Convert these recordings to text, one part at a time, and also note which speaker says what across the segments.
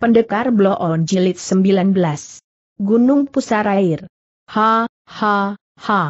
Speaker 1: Pendekar Blow On Jilid 19. Gunung Pusar Air. Ha, ha, ha.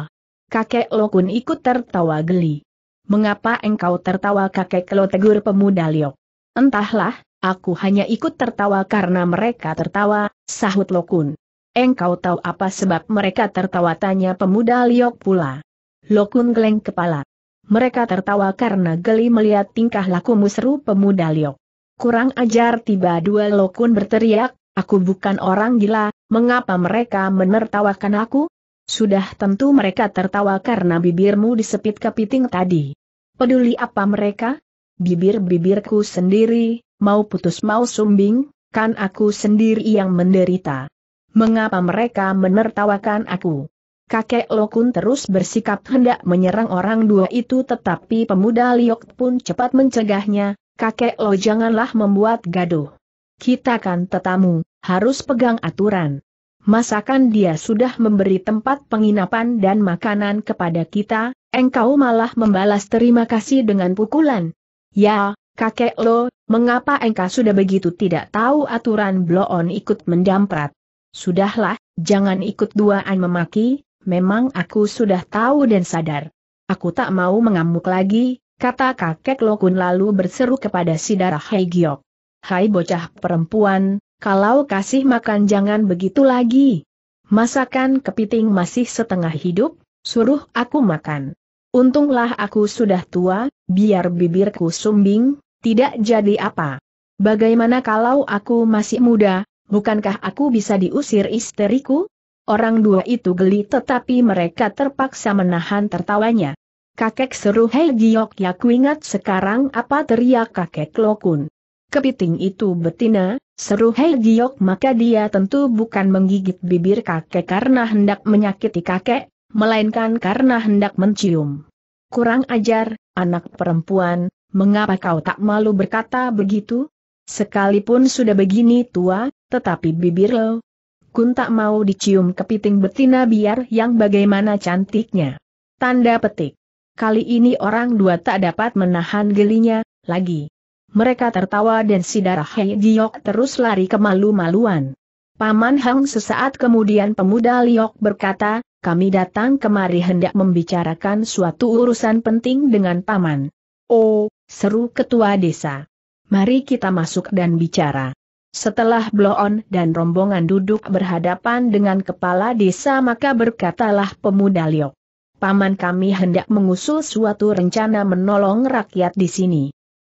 Speaker 1: Kakek Lokun ikut tertawa geli. Mengapa engkau tertawa kakek Lo tegur pemuda Liok? Entahlah, aku hanya ikut tertawa karena mereka tertawa, sahut Lokun. Engkau tahu apa sebab mereka tertawa tanya pemuda Liok pula. Lokun geleng kepala. Mereka tertawa karena geli melihat tingkah lakumu seru pemuda Liok. Kurang ajar tiba dua lokun berteriak, aku bukan orang gila, mengapa mereka menertawakan aku? Sudah tentu mereka tertawa karena bibirmu disepit kepiting tadi. Peduli apa mereka? Bibir-bibirku sendiri, mau putus mau sumbing, kan aku sendiri yang menderita. Mengapa mereka menertawakan aku? Kakek Lokun terus bersikap hendak menyerang orang dua itu tetapi pemuda Liok pun cepat mencegahnya, kakek lo janganlah membuat gaduh. Kita kan tetamu, harus pegang aturan. Masakan dia sudah memberi tempat penginapan dan makanan kepada kita, engkau malah membalas terima kasih dengan pukulan. Ya, kakek lo, mengapa engkau sudah begitu tidak tahu aturan bloon ikut mendamprat? Sudahlah, jangan ikut duaan memaki, memang aku sudah tahu dan sadar. Aku tak mau mengamuk lagi, kata kakek Lokun lalu berseru kepada si darah Hai Giok. Hai bocah perempuan, kalau kasih makan jangan begitu lagi. Masakan kepiting masih setengah hidup, suruh aku makan. Untunglah aku sudah tua, biar bibirku sumbing, tidak jadi apa. Bagaimana kalau aku masih muda, bukankah aku bisa diusir isteriku? Orang dua itu geli tetapi mereka terpaksa menahan tertawanya. Kakek seru Hei Giok ya ingat sekarang apa teriak kakek Lokun. Kepiting itu betina, seru Hei Giok maka dia tentu bukan menggigit bibir kakek karena hendak menyakiti kakek, melainkan karena hendak mencium. Kurang ajar, anak perempuan, mengapa kau tak malu berkata begitu? Sekalipun sudah begini tua, tetapi bibir lo. Kun tak mau dicium kepiting betina biar yang bagaimana cantiknya. Tanda petik. Kali ini orang dua tak dapat menahan gelinya, lagi. Mereka tertawa dan si darah Hei Giok terus lari ke malu-maluan. Paman Hang sesaat kemudian pemuda Liok berkata, kami datang kemari hendak membicarakan suatu urusan penting dengan Paman. Oh, seru ketua desa. Mari kita masuk dan bicara. Setelah Bloon dan rombongan duduk berhadapan dengan kepala desa maka berkatalah pemuda Liok paman kami hendak mengusul suatu rencana menolong rakyat di sini.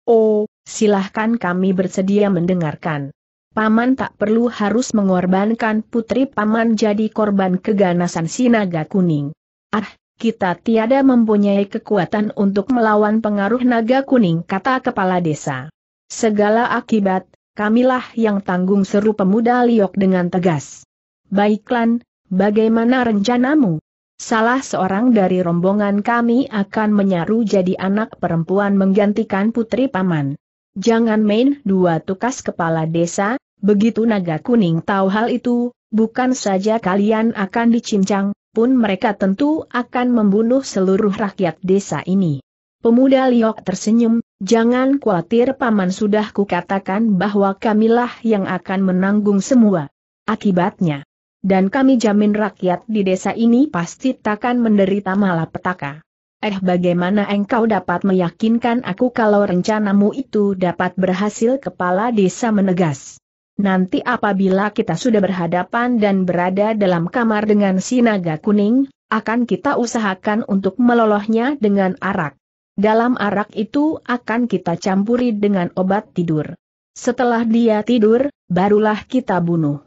Speaker 1: Oh, silahkan kami bersedia mendengarkan. Paman tak perlu harus mengorbankan putri paman jadi korban keganasan si naga kuning. Ah, kita tiada mempunyai kekuatan untuk melawan pengaruh naga kuning kata kepala desa. Segala akibat, kamilah yang tanggung seru pemuda liok dengan tegas. Baiklan, bagaimana rencanamu? Salah seorang dari rombongan kami akan menyaru jadi anak perempuan menggantikan putri paman. Jangan main dua tukas kepala desa, begitu naga kuning tahu hal itu, bukan saja kalian akan dicincang, pun mereka tentu akan membunuh seluruh rakyat desa ini. Pemuda Liok tersenyum, jangan khawatir paman sudah kukatakan bahwa kamilah yang akan menanggung semua akibatnya dan kami jamin rakyat di desa ini pasti takkan menderita malapetaka. Eh bagaimana engkau dapat meyakinkan aku kalau rencanamu itu dapat berhasil kepala desa menegas. Nanti apabila kita sudah berhadapan dan berada dalam kamar dengan si naga kuning, akan kita usahakan untuk melolohnya dengan arak. Dalam arak itu akan kita campuri dengan obat tidur. Setelah dia tidur, barulah kita bunuh.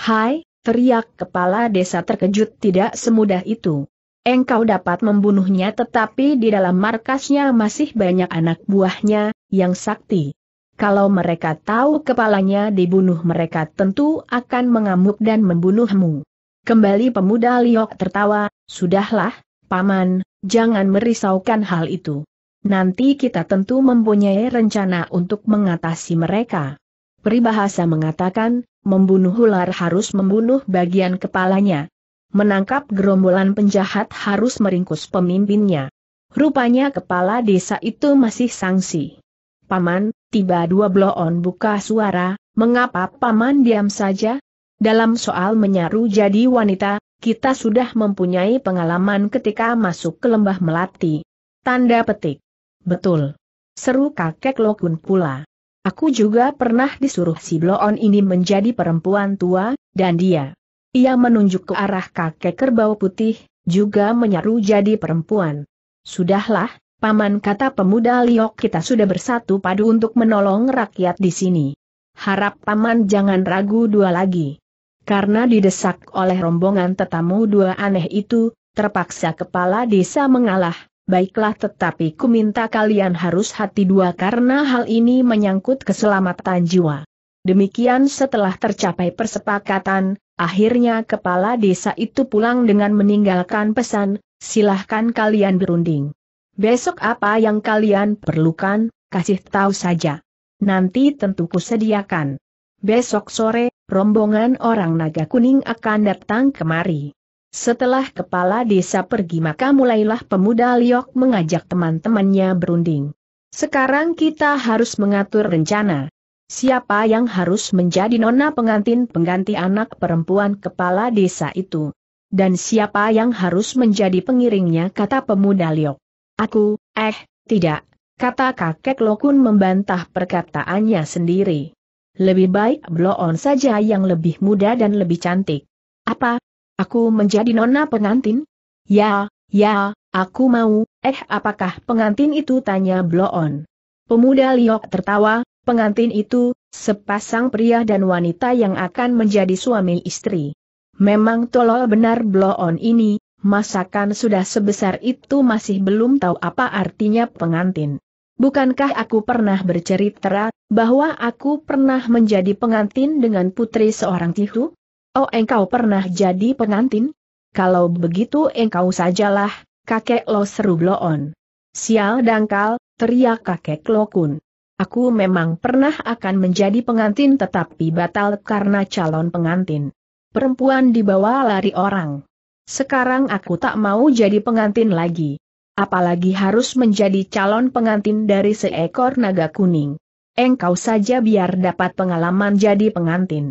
Speaker 1: Hai, Teriak kepala desa terkejut tidak semudah itu. Engkau dapat membunuhnya tetapi di dalam markasnya masih banyak anak buahnya, yang sakti. Kalau mereka tahu kepalanya dibunuh mereka tentu akan mengamuk dan membunuhmu. Kembali pemuda Liok tertawa, sudahlah, Paman, jangan merisaukan hal itu. Nanti kita tentu mempunyai rencana untuk mengatasi mereka. Peribahasa mengatakan, membunuh ular harus membunuh bagian kepalanya. Menangkap gerombolan penjahat harus meringkus pemimpinnya. Rupanya kepala desa itu masih sangsi. Paman, tiba dua bloon buka suara, mengapa paman diam saja? Dalam soal menyaru jadi wanita, kita sudah mempunyai pengalaman ketika masuk ke lembah melati. Tanda petik. Betul. Seru kakek Lokun pula. Aku juga pernah disuruh si Bloon ini menjadi perempuan tua, dan dia. Ia menunjuk ke arah kakek kerbau putih, juga menyeru jadi perempuan. Sudahlah, Paman kata pemuda Liok kita sudah bersatu padu untuk menolong rakyat di sini. Harap Paman jangan ragu dua lagi. Karena didesak oleh rombongan tetamu dua aneh itu, terpaksa kepala desa mengalah, baiklah tetapi ku minta kalian harus hati dua karena hal ini menyangkut keselamatan jiwa. Demikian setelah tercapai persepakatan, akhirnya kepala desa itu pulang dengan meninggalkan pesan, silahkan kalian berunding. Besok apa yang kalian perlukan, kasih tahu saja. Nanti tentu kusediakan. Besok sore, rombongan orang naga kuning akan datang kemari. Setelah kepala desa pergi maka mulailah pemuda Liok mengajak teman-temannya berunding. Sekarang kita harus mengatur rencana. Siapa yang harus menjadi nona pengantin pengganti anak perempuan kepala desa itu? Dan siapa yang harus menjadi pengiringnya kata pemuda Liok. Aku, eh, tidak, kata kakek Lokun membantah perkataannya sendiri. Lebih baik bloon saja yang lebih muda dan lebih cantik. Apa, Aku menjadi nona pengantin? Ya, ya, aku mau, eh apakah pengantin itu tanya Bloon. Pemuda Liok tertawa, pengantin itu, sepasang pria dan wanita yang akan menjadi suami istri. Memang tolol benar Bloon ini, masakan sudah sebesar itu masih belum tahu apa artinya pengantin. Bukankah aku pernah bercerita bahwa aku pernah menjadi pengantin dengan putri seorang Tihu? Oh engkau pernah jadi pengantin? Kalau begitu engkau sajalah, kakek lo seru bloon. Sial dangkal, teriak kakek lo kun. Aku memang pernah akan menjadi pengantin tetapi batal karena calon pengantin. Perempuan dibawa lari orang. Sekarang aku tak mau jadi pengantin lagi. Apalagi harus menjadi calon pengantin dari seekor naga kuning. Engkau saja biar dapat pengalaman jadi pengantin.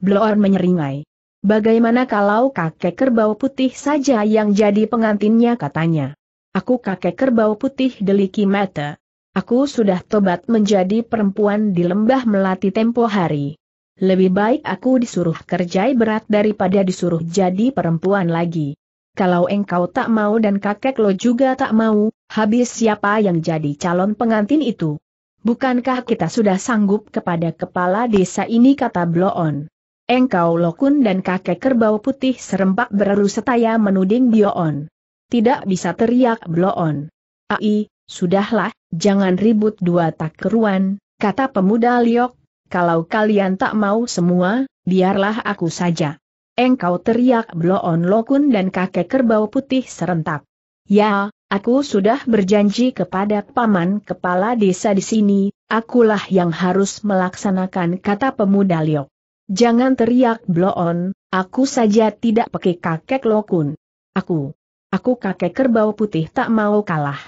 Speaker 1: Bloor menyeringai. Bagaimana kalau kakek kerbau putih saja yang jadi pengantinnya katanya. Aku kakek kerbau putih deliki mata. Aku sudah tobat menjadi perempuan di lembah melati tempo hari. Lebih baik aku disuruh kerja berat daripada disuruh jadi perempuan lagi. Kalau engkau tak mau dan kakek lo juga tak mau, habis siapa yang jadi calon pengantin itu? Bukankah kita sudah sanggup kepada kepala desa ini kata Bloon? engkau lokun dan kakek kerbau putih serempak berlalu setaya menuding Bloon. Tidak bisa teriak Bloon. Ai, sudahlah, jangan ribut dua tak keruan, kata pemuda Liok, kalau kalian tak mau semua, biarlah aku saja. Engkau teriak Bloon Lokun dan kakek kerbau putih serentak. Ya, aku sudah berjanji kepada paman kepala desa di sini, akulah yang harus melaksanakan kata pemuda Liok. Jangan teriak Bloon, aku saja tidak pakai kakek lokun. Aku, aku kakek kerbau putih tak mau kalah.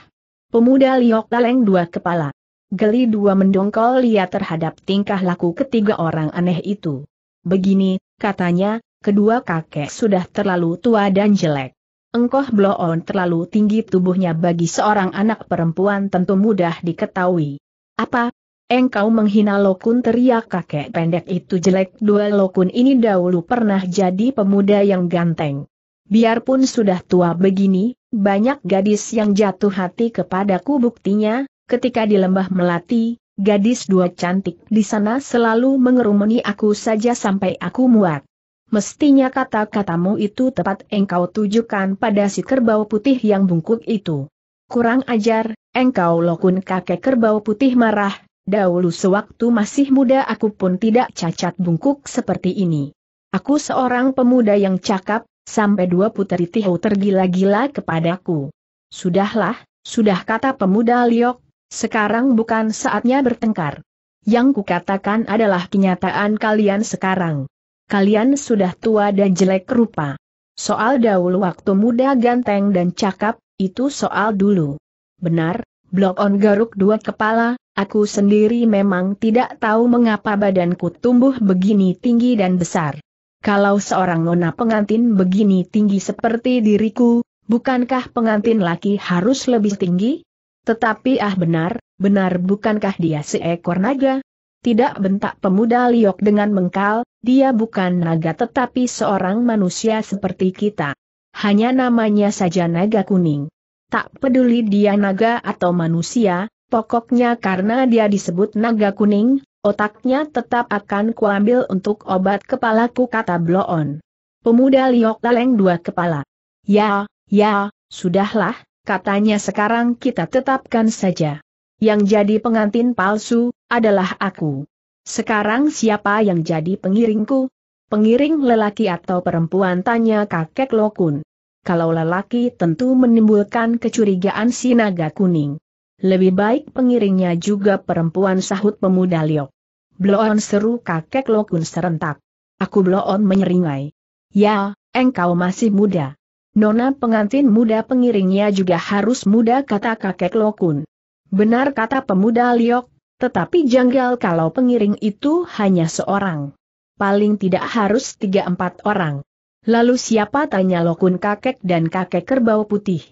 Speaker 1: Pemuda liok taleng dua kepala. Geli dua mendongkol lihat terhadap tingkah laku ketiga orang aneh itu. Begini, katanya, kedua kakek sudah terlalu tua dan jelek. Engkoh Bloon terlalu tinggi tubuhnya bagi seorang anak perempuan tentu mudah diketahui. Apa, Engkau menghina Lokun teriak kakek pendek itu jelek dua Lokun ini dahulu pernah jadi pemuda yang ganteng. Biarpun sudah tua begini, banyak gadis yang jatuh hati kepadaku buktinya, ketika di lembah melati, gadis dua cantik di sana selalu mengerumuni aku saja sampai aku muat. Mestinya kata-katamu itu tepat engkau tujukan pada si kerbau putih yang bungkuk itu. Kurang ajar, engkau lokun kakek kerbau putih marah, Dahulu sewaktu masih muda aku pun tidak cacat bungkuk seperti ini. Aku seorang pemuda yang cakap, sampai dua puteri Tihau tergila-gila kepadaku. Sudahlah, sudah kata pemuda Liok, sekarang bukan saatnya bertengkar. Yang kukatakan adalah kenyataan kalian sekarang. Kalian sudah tua dan jelek rupa. Soal dahulu waktu muda ganteng dan cakap, itu soal dulu. Benar, Blok On Garuk dua kepala, Aku sendiri memang tidak tahu mengapa badanku tumbuh begini tinggi dan besar. Kalau seorang nona pengantin begini tinggi seperti diriku, bukankah pengantin laki harus lebih tinggi? Tetapi ah benar, benar bukankah dia seekor naga? Tidak bentak pemuda liok dengan mengkal, dia bukan naga tetapi seorang manusia seperti kita. Hanya namanya saja naga kuning. Tak peduli dia naga atau manusia, Pokoknya karena dia disebut naga kuning, otaknya tetap akan kuambil untuk obat kepalaku kata Bloon. Pemuda Liok Laleng dua kepala. Ya, ya, sudahlah, katanya sekarang kita tetapkan saja. Yang jadi pengantin palsu, adalah aku. Sekarang siapa yang jadi pengiringku? Pengiring lelaki atau perempuan tanya kakek Lokun. Kalau lelaki tentu menimbulkan kecurigaan si naga kuning. Lebih baik pengiringnya juga perempuan sahut pemuda Liok. Bloon seru kakek Lokun serentak. Aku Bloon menyeringai. Ya, engkau masih muda. Nona pengantin muda pengiringnya juga harus muda kata kakek Lokun. Benar kata pemuda Liok, tetapi janggal kalau pengiring itu hanya seorang. Paling tidak harus tiga empat orang. Lalu siapa tanya Lokun kakek dan kakek kerbau putih.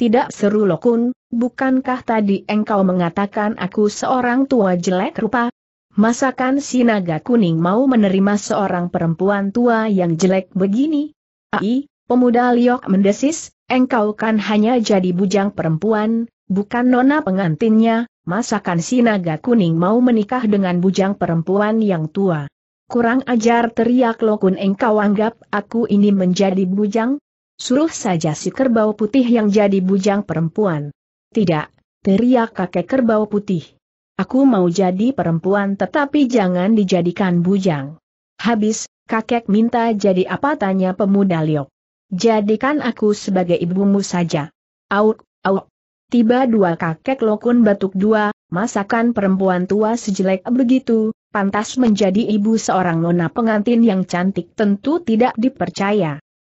Speaker 1: Tidak seru Lokun, bukankah tadi engkau mengatakan aku seorang tua jelek rupa? Masakan si naga kuning mau menerima seorang perempuan tua yang jelek begini? Ai, pemuda liok mendesis, engkau kan hanya jadi bujang perempuan, bukan nona pengantinnya, masakan si naga kuning mau menikah dengan bujang perempuan yang tua? Kurang ajar teriak Lokun engkau anggap aku ini menjadi bujang, Suruh saja si kerbau putih yang jadi bujang perempuan. Tidak, teriak kakek kerbau putih. Aku mau jadi perempuan tetapi jangan dijadikan bujang. Habis, kakek minta jadi apa tanya pemuda liok. Jadikan aku sebagai ibumu saja. Auk, auk. Tiba dua kakek lokun batuk dua, masakan perempuan tua sejelek begitu, pantas menjadi ibu seorang nona pengantin yang cantik tentu tidak dipercaya.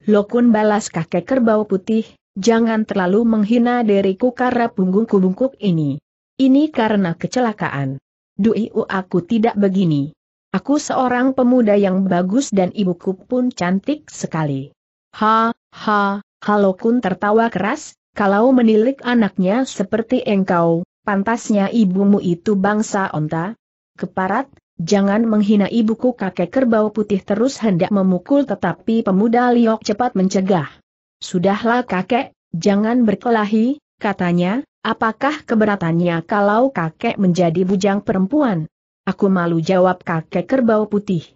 Speaker 1: Lokun balas kakek kerbau putih, jangan terlalu menghina diriku karena punggungku bungkuk ini. Ini karena kecelakaan. Duiu aku tidak begini. Aku seorang pemuda yang bagus dan ibuku pun cantik sekali. Ha, ha, Halokun tertawa keras, kalau menilik anaknya seperti engkau, pantasnya ibumu itu bangsa onta. Keparat, Jangan menghina ibuku kakek kerbau putih terus hendak memukul tetapi pemuda Liok cepat mencegah. Sudahlah kakek, jangan berkelahi, katanya, apakah keberatannya kalau kakek menjadi bujang perempuan? Aku malu jawab kakek kerbau putih.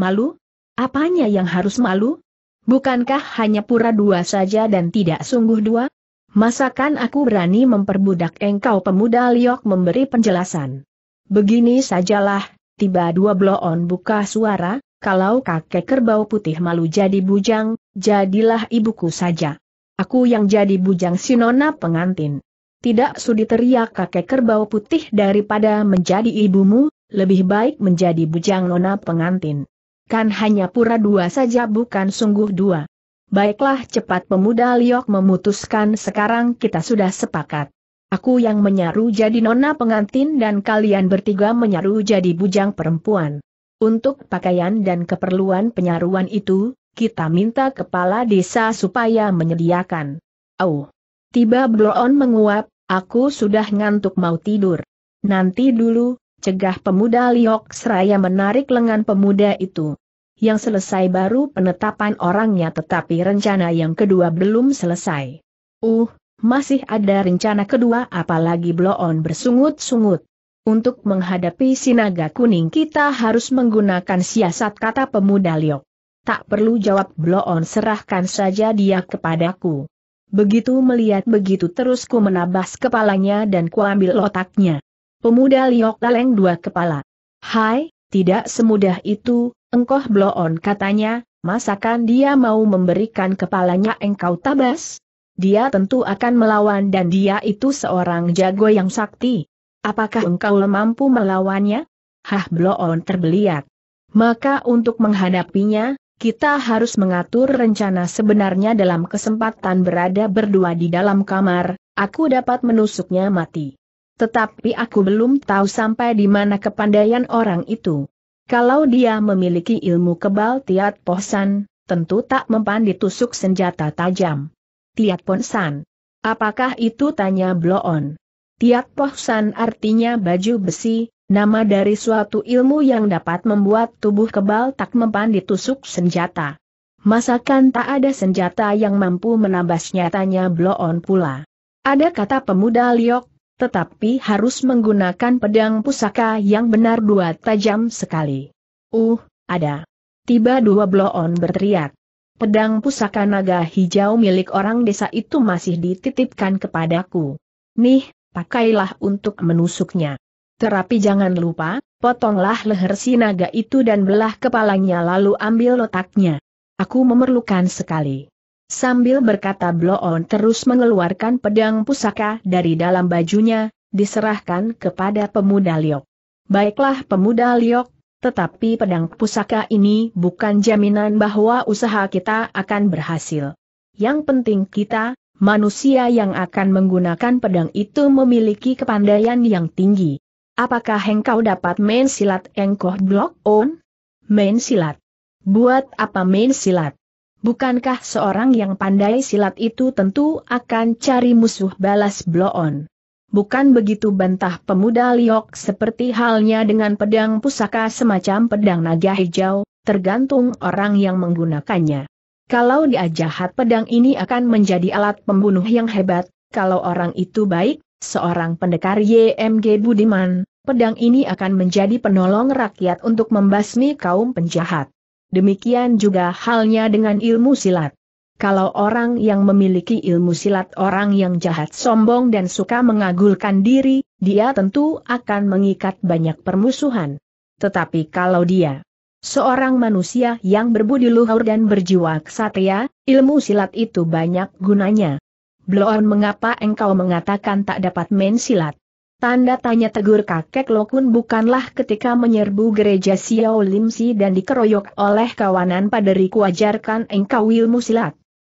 Speaker 1: Malu? Apanya yang harus malu? Bukankah hanya pura dua saja dan tidak sungguh dua? Masakan aku berani memperbudak engkau pemuda Liok memberi penjelasan. Begini sajalah, tiba dua bloon buka suara, kalau kakek kerbau putih malu jadi bujang, jadilah ibuku saja. Aku yang jadi bujang si nona pengantin. Tidak sudi teriak kakek kerbau putih daripada menjadi ibumu, lebih baik menjadi bujang nona pengantin. Kan hanya pura dua saja bukan sungguh dua. Baiklah cepat pemuda Liok memutuskan sekarang kita sudah sepakat. Aku yang menyaru jadi nona pengantin dan kalian bertiga menyaru jadi bujang perempuan. Untuk pakaian dan keperluan penyaruan itu, kita minta kepala desa supaya menyediakan. Oh. Tiba Bloon menguap, aku sudah ngantuk mau tidur. Nanti dulu, cegah pemuda Liok Seraya menarik lengan pemuda itu. Yang selesai baru penetapan orangnya tetapi rencana yang kedua belum selesai. Uh, masih ada rencana kedua apalagi bloon bersungut-sungut. Untuk menghadapi sinaga kuning kita harus menggunakan siasat kata pemuda Liok. Tak perlu jawab bloon serahkan saja dia kepadaku. Begitu melihat begitu terus ku menabas kepalanya dan ku ambil otaknya. Pemuda Liok laleng dua kepala. Hai, tidak semudah itu, engkau bloon katanya, masakan dia mau memberikan kepalanya engkau tabas? dia tentu akan melawan dan dia itu seorang jago yang sakti. Apakah engkau mampu melawannya? Hah Bloon terbeliak. Maka untuk menghadapinya, kita harus mengatur rencana sebenarnya dalam kesempatan berada berdua di dalam kamar, aku dapat menusuknya mati. Tetapi aku belum tahu sampai di mana kepandaian orang itu. Kalau dia memiliki ilmu kebal tiat posan, tentu tak mempan ditusuk senjata tajam. Tiat Ponsan. Apakah itu tanya Bloon? Tiat Ponsan artinya baju besi, nama dari suatu ilmu yang dapat membuat tubuh kebal tak mempan ditusuk senjata. Masakan tak ada senjata yang mampu menabasnya tanya Bloon pula. Ada kata pemuda Liok, tetapi harus menggunakan pedang pusaka yang benar dua tajam sekali. Uh, ada. Tiba dua Bloon berteriak. Pedang pusaka naga hijau milik orang desa itu masih dititipkan kepadaku. Nih, pakailah untuk menusuknya. Terapi jangan lupa, potonglah leher si naga itu dan belah kepalanya lalu ambil otaknya. Aku memerlukan sekali. Sambil berkata Bloon terus mengeluarkan pedang pusaka dari dalam bajunya, diserahkan kepada pemuda Liok. Baiklah pemuda Liok, tetapi pedang pusaka ini bukan jaminan bahwa usaha kita akan berhasil. Yang penting kita, manusia yang akan menggunakan pedang itu memiliki kepandaian yang tinggi. Apakah engkau dapat main silat engkoh blok on? Main silat. Buat apa main silat? Bukankah seorang yang pandai silat itu tentu akan cari musuh balas on? bukan begitu bantah pemuda Liok seperti halnya dengan pedang pusaka semacam pedang naga hijau, tergantung orang yang menggunakannya. Kalau dia jahat pedang ini akan menjadi alat pembunuh yang hebat, kalau orang itu baik, seorang pendekar YMG Budiman, pedang ini akan menjadi penolong rakyat untuk membasmi kaum penjahat. Demikian juga halnya dengan ilmu silat kalau orang yang memiliki ilmu silat orang yang jahat sombong dan suka mengagulkan diri, dia tentu akan mengikat banyak permusuhan. Tetapi kalau dia seorang manusia yang berbudi luhur dan berjiwa kesatria, ilmu silat itu banyak gunanya. Bloon mengapa engkau mengatakan tak dapat main silat? Tanda tanya tegur kakek Lokun bukanlah ketika menyerbu gereja Xiao Limsi dan dikeroyok oleh kawanan paderi kuajarkan engkau ilmu silat.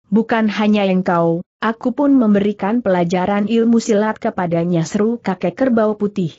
Speaker 1: Bukan hanya engkau, aku pun memberikan pelajaran ilmu silat kepadanya seru kakek kerbau putih.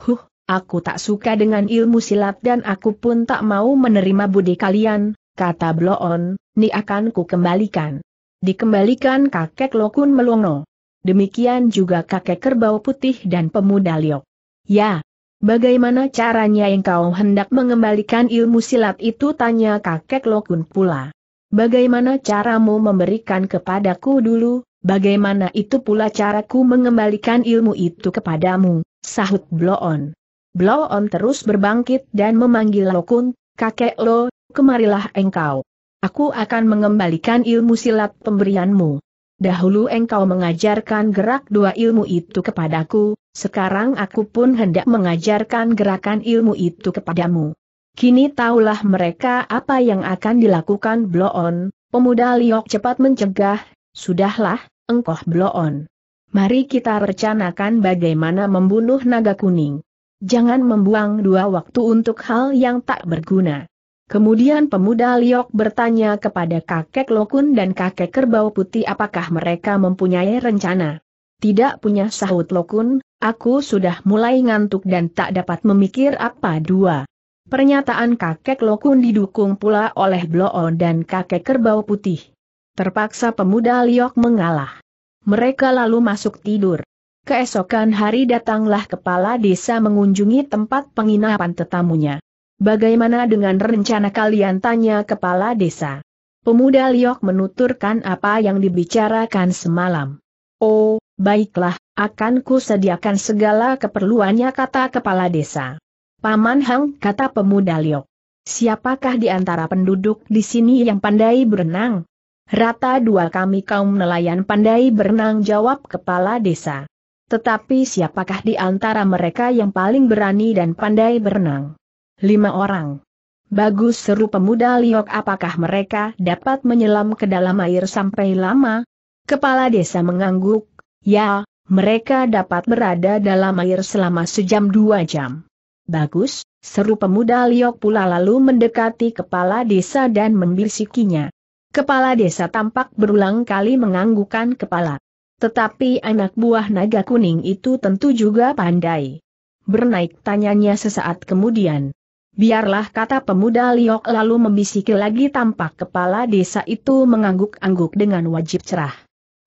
Speaker 1: Huh, aku tak suka dengan ilmu silat dan aku pun tak mau menerima budi kalian, kata Bloon, ni akan ku kembalikan. Dikembalikan kakek Lokun Melongo. Demikian juga kakek kerbau putih dan pemuda Liok. Ya, bagaimana caranya engkau hendak mengembalikan ilmu silat itu tanya kakek Lokun pula. Bagaimana caramu memberikan kepadaku dulu, bagaimana itu pula caraku mengembalikan ilmu itu kepadamu, sahut Bloon. Bloon terus berbangkit dan memanggil Lokun, kakek Lo, kemarilah engkau. Aku akan mengembalikan ilmu silat pemberianmu. Dahulu engkau mengajarkan gerak dua ilmu itu kepadaku, sekarang aku pun hendak mengajarkan gerakan ilmu itu kepadamu. Kini tahulah mereka apa yang akan dilakukan Bloon, pemuda Liok cepat mencegah, sudahlah, engkoh Bloon. Mari kita rencanakan bagaimana membunuh naga kuning. Jangan membuang dua waktu untuk hal yang tak berguna. Kemudian pemuda Liok bertanya kepada kakek Lokun dan kakek Kerbau Putih apakah mereka mempunyai rencana. Tidak punya sahut Lokun, aku sudah mulai ngantuk dan tak dapat memikir apa dua. Pernyataan kakek Lokun didukung pula oleh Bloon dan kakek Kerbau Putih. Terpaksa pemuda Liok mengalah. Mereka lalu masuk tidur. Keesokan hari datanglah kepala desa mengunjungi tempat penginapan tetamunya. Bagaimana dengan rencana kalian tanya kepala desa? Pemuda Liok menuturkan apa yang dibicarakan semalam. Oh, baiklah, akan ku sediakan segala keperluannya kata kepala desa. Paman Hang, kata pemuda Liok. Siapakah di antara penduduk di sini yang pandai berenang? Rata dua kami kaum nelayan pandai berenang jawab kepala desa. Tetapi siapakah di antara mereka yang paling berani dan pandai berenang? Lima orang. Bagus seru pemuda Liok apakah mereka dapat menyelam ke dalam air sampai lama? Kepala desa mengangguk, ya, mereka dapat berada dalam air selama sejam dua jam. Bagus, seru pemuda Liok pula lalu mendekati kepala desa dan membisikinya. Kepala desa tampak berulang kali menganggukan kepala. Tetapi anak buah naga kuning itu tentu juga pandai. Bernaik tanyanya sesaat kemudian. Biarlah kata pemuda Liok lalu membisiki lagi tampak kepala desa itu mengangguk-angguk dengan wajib cerah.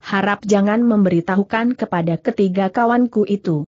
Speaker 1: Harap jangan memberitahukan kepada ketiga kawanku itu.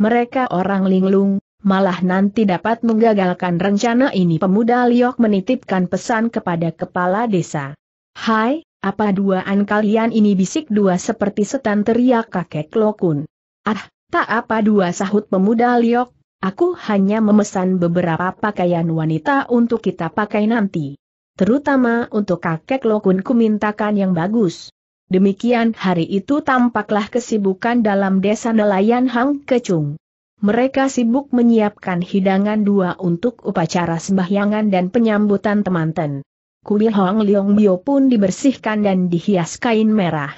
Speaker 1: Mereka orang linglung, malah nanti dapat menggagalkan rencana ini pemuda Liok menitipkan pesan kepada kepala desa. Hai, apa duaan kalian ini bisik dua seperti setan teriak kakek Lokun. Ah, tak apa dua sahut pemuda Liok, aku hanya memesan beberapa pakaian wanita untuk kita pakai nanti. Terutama untuk kakek Lokun ku mintakan yang bagus. Demikian hari itu tampaklah kesibukan dalam desa nelayan Hang Kecung mereka sibuk menyiapkan hidangan dua untuk upacara sembahyangan dan penyambutan temanten. Kuil Hong Leong Bio pun dibersihkan dan dihias kain merah.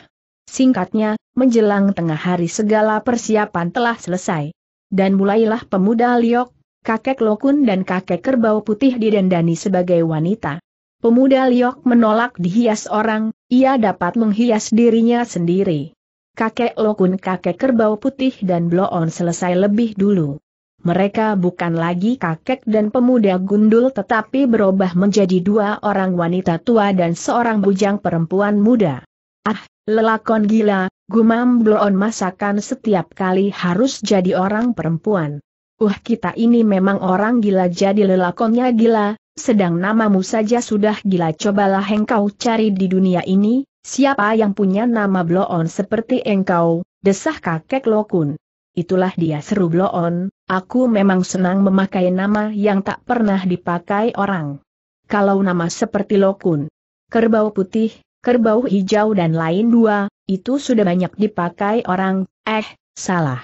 Speaker 1: Singkatnya, menjelang tengah hari segala persiapan telah selesai. Dan mulailah pemuda Liok, kakek Lokun dan kakek kerbau putih didandani sebagai wanita. Pemuda Liok menolak dihias orang, ia dapat menghias dirinya sendiri kakek Lokun kakek kerbau putih dan Bloon selesai lebih dulu. Mereka bukan lagi kakek dan pemuda gundul tetapi berubah menjadi dua orang wanita tua dan seorang bujang perempuan muda. Ah, lelakon gila, gumam Bloon masakan setiap kali harus jadi orang perempuan. Uh kita ini memang orang gila jadi lelakonnya gila, sedang namamu saja sudah gila cobalah engkau cari di dunia ini, Siapa yang punya nama Bloon seperti engkau, desah kakek Lokun. Itulah dia seru Bloon, aku memang senang memakai nama yang tak pernah dipakai orang. Kalau nama seperti Lokun, kerbau putih, kerbau hijau dan lain dua, itu sudah banyak dipakai orang, eh, salah.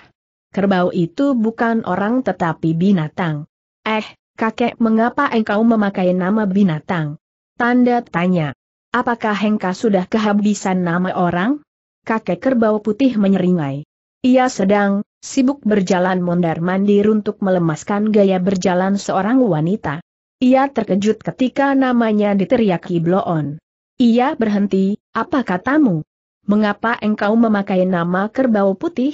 Speaker 1: Kerbau itu bukan orang tetapi binatang. Eh, kakek mengapa engkau memakai nama binatang? Tanda tanya. Apakah Hengka sudah kehabisan nama orang? Kakek kerbau putih menyeringai. Ia sedang, sibuk berjalan mondar-mandir untuk melemaskan gaya berjalan seorang wanita. Ia terkejut ketika namanya diteriaki Bloon. Ia berhenti, apa katamu? Mengapa engkau memakai nama kerbau putih?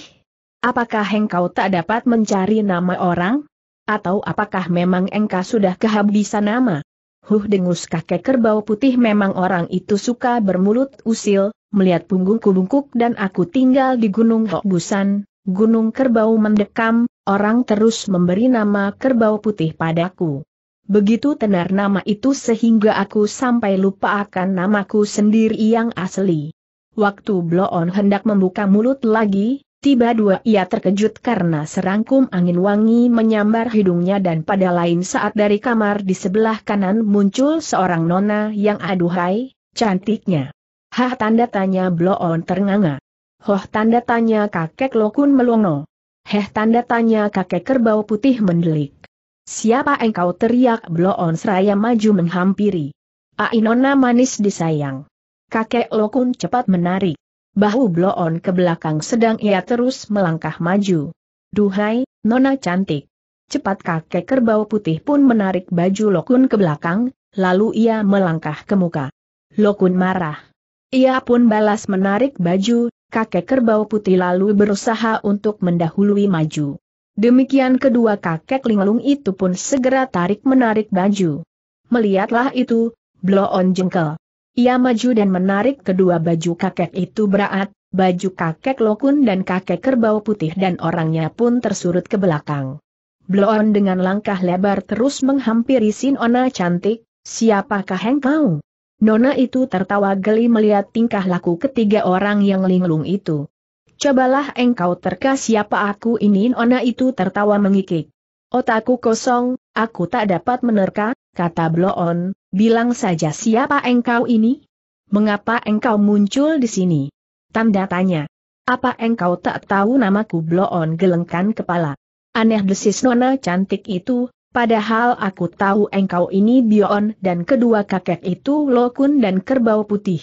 Speaker 1: Apakah engkau tak dapat mencari nama orang? Atau apakah memang engkau sudah kehabisan nama? Huh dengus kakek kerbau putih memang orang itu suka bermulut usil, melihat punggungku bungkuk dan aku tinggal di Gunung Busan, Gunung Kerbau mendekam, orang terus memberi nama kerbau putih padaku. Begitu tenar nama itu sehingga aku sampai lupa akan namaku sendiri yang asli. Waktu Bloon hendak membuka mulut lagi, Tiba dua ia terkejut karena serangkum angin wangi menyambar hidungnya dan pada lain saat dari kamar di sebelah kanan muncul seorang nona yang aduhai, cantiknya. Hah tanda tanya bloon ternganga. Hoh tanda tanya kakek lokun melongo. Heh tanda tanya kakek kerbau putih mendelik. Siapa engkau teriak bloon seraya maju menghampiri. Ainona manis disayang. Kakek lokun cepat menarik bahu bloon ke belakang sedang ia terus melangkah maju. Duhai, nona cantik. Cepat kakek kerbau putih pun menarik baju Lokun ke belakang, lalu ia melangkah ke muka. Lokun marah. Ia pun balas menarik baju, kakek kerbau putih lalu berusaha untuk mendahului maju. Demikian kedua kakek linglung itu pun segera tarik menarik baju. Melihatlah itu, Bloon jengkel. Ia maju dan menarik kedua baju kakek itu berat, baju kakek lokun dan kakek kerbau putih dan orangnya pun tersurut ke belakang. Bloon dengan langkah lebar terus menghampiri Sinona cantik, siapakah engkau? Nona itu tertawa geli melihat tingkah laku ketiga orang yang linglung itu. Cobalah engkau terka siapa aku ini Nona itu tertawa mengikik. Otakku kosong, aku tak dapat menerka, kata Bloon, bilang saja siapa engkau ini? Mengapa engkau muncul di sini? Tanda tanya. Apa engkau tak tahu namaku Bloon gelengkan kepala? Aneh desis nona cantik itu, padahal aku tahu engkau ini Bion dan kedua kakek itu Lokun dan Kerbau Putih.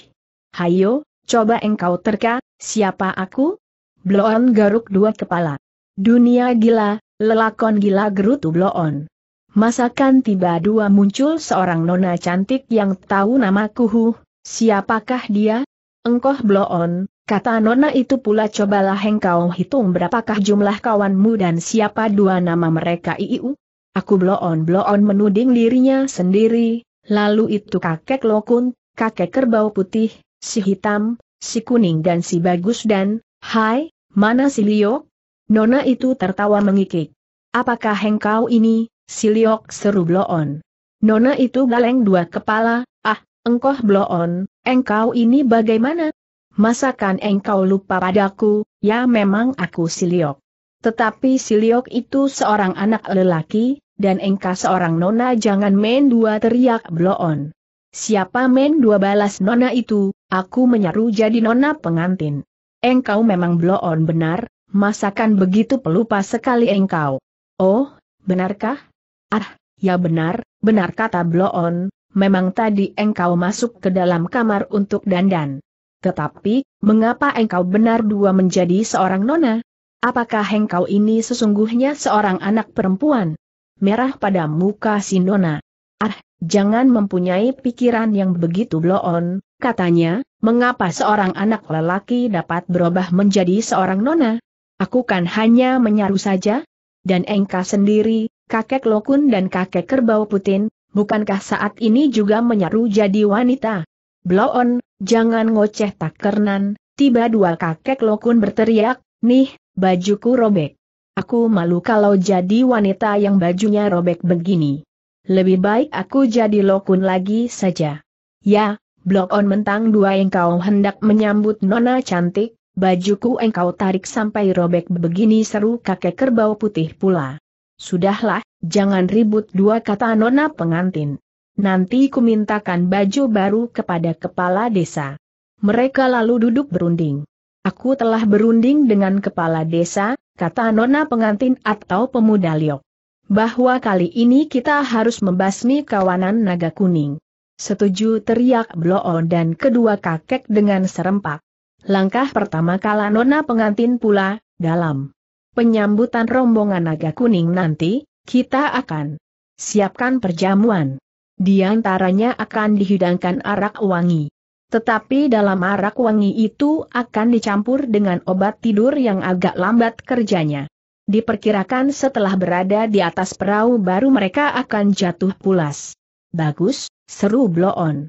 Speaker 1: Hayo, coba engkau terka, siapa aku? Bloon garuk dua kepala. Dunia gila, lelakon gila gerutu Bloon. Masakan tiba dua muncul seorang nona cantik yang tahu namaku kuhu, siapakah dia? Engkoh bloon, kata nona itu pula cobalah engkau hitung berapakah jumlah kawanmu dan siapa dua nama mereka iu? Aku bloon-bloon menuding dirinya sendiri, lalu itu kakek lokun, kakek kerbau putih, si hitam, si kuning dan si bagus dan, hai, mana si liok? Nona itu tertawa mengikik. Apakah engkau ini, Siliok seru Bloon. Nona itu galeng dua kepala, ah, engkau Bloon, engkau ini bagaimana? Masakan engkau lupa padaku, ya memang aku Siliok. Tetapi Siliok itu seorang anak lelaki, dan engkau seorang nona jangan main dua teriak Bloon. Siapa main dua balas nona itu, aku menyaru jadi nona pengantin. Engkau memang bloon benar, masakan begitu pelupa sekali engkau. Oh, benarkah? Ah, ya benar, benar kata Bloon, memang tadi engkau masuk ke dalam kamar untuk dandan. Tetapi, mengapa engkau benar dua menjadi seorang nona? Apakah engkau ini sesungguhnya seorang anak perempuan? Merah pada muka si nona. Ah, jangan mempunyai pikiran yang begitu bloon, katanya, mengapa seorang anak lelaki dapat berubah menjadi seorang nona? Aku kan hanya menyaru saja. Dan engkau sendiri, kakek Lokun dan kakek Kerbau Putin, bukankah saat ini juga menyaru jadi wanita? Blow on, jangan ngoceh tak kernan, tiba dua kakek Lokun berteriak, nih, bajuku robek. Aku malu kalau jadi wanita yang bajunya robek begini. Lebih baik aku jadi Lokun lagi saja. Ya, Bloon on mentang dua engkau hendak menyambut nona cantik, bajuku engkau tarik sampai robek begini seru kakek kerbau putih pula. Sudahlah, jangan ribut dua kata nona pengantin. Nanti kumintakan baju baru kepada kepala desa. Mereka lalu duduk berunding. Aku telah berunding dengan kepala desa, kata nona pengantin atau pemuda liok. Bahwa kali ini kita harus membasmi kawanan naga kuning. Setuju teriak Bloo dan kedua kakek dengan serempak. Langkah pertama kala nona pengantin pula, dalam penyambutan rombongan naga kuning nanti, kita akan siapkan perjamuan. Di antaranya akan dihidangkan arak wangi. Tetapi dalam arak wangi itu akan dicampur dengan obat tidur yang agak lambat kerjanya. Diperkirakan setelah berada di atas perahu baru mereka akan jatuh pulas. Bagus, seru Bloon.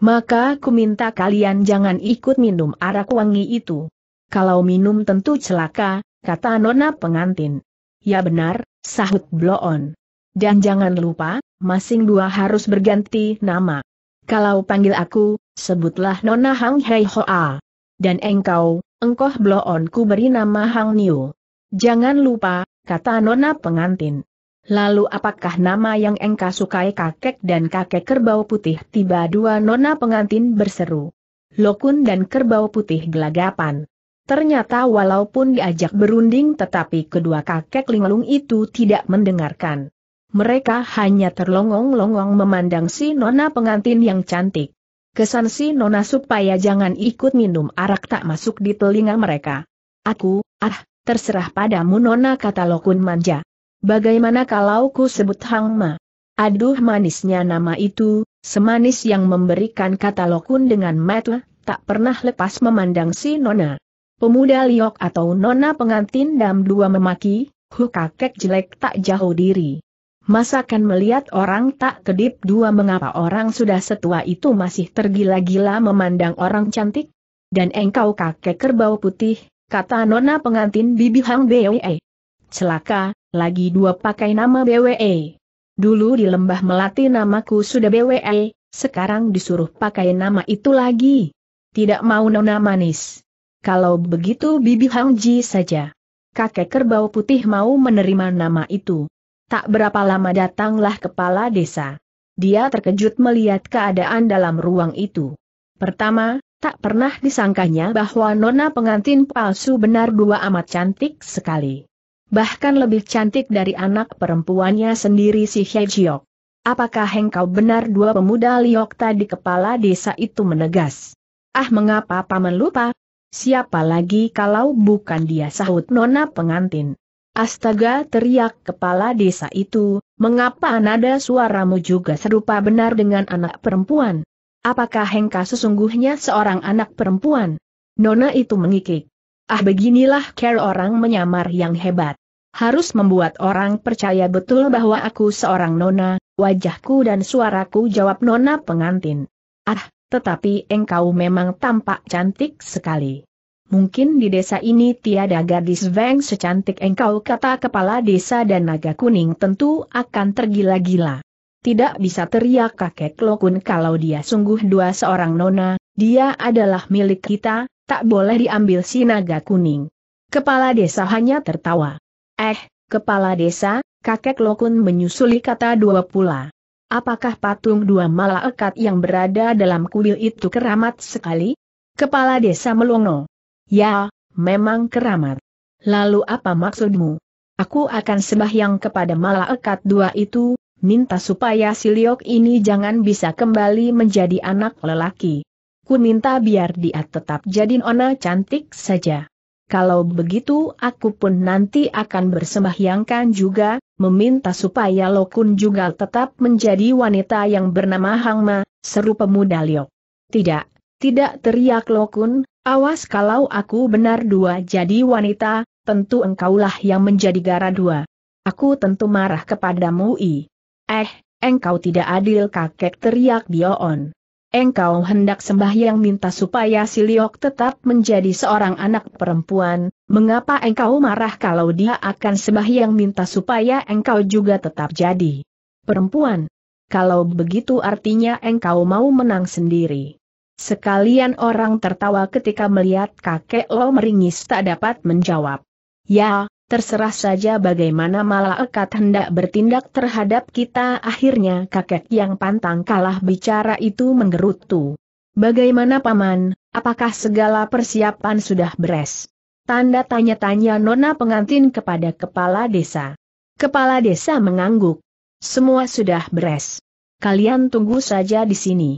Speaker 1: Maka ku minta kalian jangan ikut minum arak wangi itu. Kalau minum tentu celaka, kata nona pengantin. Ya benar, sahut Bloon. Dan jangan lupa, masing dua harus berganti nama. Kalau panggil aku, sebutlah Nona Hang Hei Hoa. Dan engkau, engkau Bloon ku beri nama Hang Niu. Jangan lupa, kata Nona pengantin. Lalu apakah nama yang engkau sukai kakek dan kakek kerbau putih tiba dua nona pengantin berseru. Lokun dan kerbau putih gelagapan. Ternyata walaupun diajak berunding tetapi kedua kakek linglung itu tidak mendengarkan. Mereka hanya terlongong-longong memandang si nona pengantin yang cantik. Kesan si nona supaya jangan ikut minum arak tak masuk di telinga mereka. Aku, ah, terserah padamu nona kata Lokun manja. Bagaimana kalau ku sebut Hangma? Aduh manisnya nama itu, semanis yang memberikan kata Lokun dengan mata, tak pernah lepas memandang si nona. Pemuda liok atau nona pengantin dam dua memaki, hu kakek jelek tak jauh diri. Masakan melihat orang tak kedip dua mengapa orang sudah setua itu masih tergila-gila memandang orang cantik? Dan engkau kakek kerbau putih, kata nona pengantin Bibi Hang Bwe. Celaka, lagi dua pakai nama BWE. Dulu di lembah melati namaku sudah BWE, sekarang disuruh pakai nama itu lagi. Tidak mau nona manis. Kalau begitu Bibi Hang Ji saja. Kakek kerbau putih mau menerima nama itu. Tak berapa lama datanglah kepala desa. Dia terkejut melihat keadaan dalam ruang itu. Pertama, tak pernah disangkanya bahwa nona pengantin palsu benar dua amat cantik sekali. Bahkan lebih cantik dari anak perempuannya sendiri si Hye Jiok. Apakah engkau benar dua pemuda Liok tadi kepala desa itu menegas? Ah mengapa paman lupa, Siapa lagi kalau bukan dia sahut nona pengantin. Astaga teriak kepala desa itu, mengapa nada suaramu juga serupa benar dengan anak perempuan? Apakah Hengka sesungguhnya seorang anak perempuan? Nona itu mengikik. Ah beginilah care orang menyamar yang hebat. Harus membuat orang percaya betul bahwa aku seorang nona, wajahku dan suaraku jawab nona pengantin. Ah, tetapi engkau memang tampak cantik sekali. Mungkin di desa ini tiada gadis Weng secantik engkau kata kepala desa dan naga kuning tentu akan tergila-gila. Tidak bisa teriak kakek Lokun kalau dia sungguh dua seorang nona, dia adalah milik kita, tak boleh diambil si naga kuning. Kepala desa hanya tertawa. Eh, kepala desa, kakek Lokun menyusuli kata dua pula. Apakah patung dua malaikat yang berada dalam kuil itu keramat sekali? Kepala desa melongo. Ya, memang keramat. Lalu apa maksudmu? Aku akan sembahyang kepada malaikat dua itu, minta supaya si Liok ini jangan bisa kembali menjadi anak lelaki. Ku minta biar dia tetap jadi nona cantik saja. Kalau begitu aku pun nanti akan bersembahyangkan juga, meminta supaya Lokun juga tetap menjadi wanita yang bernama Hangma, seru pemuda Liok. Tidak, tidak teriak Lokun, awas kalau aku benar dua jadi wanita, tentu engkaulah yang menjadi gara dua. Aku tentu marah kepadamu i. Eh, engkau tidak adil kakek teriak Bioon engkau hendak sembahyang minta supaya si Liok tetap menjadi seorang anak perempuan, mengapa engkau marah kalau dia akan sembahyang minta supaya engkau juga tetap jadi perempuan? Kalau begitu artinya engkau mau menang sendiri. Sekalian orang tertawa ketika melihat kakek Lo meringis tak dapat menjawab. Ya, terserah saja bagaimana malaikat hendak bertindak terhadap kita akhirnya kakek yang pantang kalah bicara itu menggerutu. Bagaimana paman, apakah segala persiapan sudah beres? Tanda tanya-tanya nona pengantin kepada kepala desa. Kepala desa mengangguk. Semua sudah beres. Kalian tunggu saja di sini.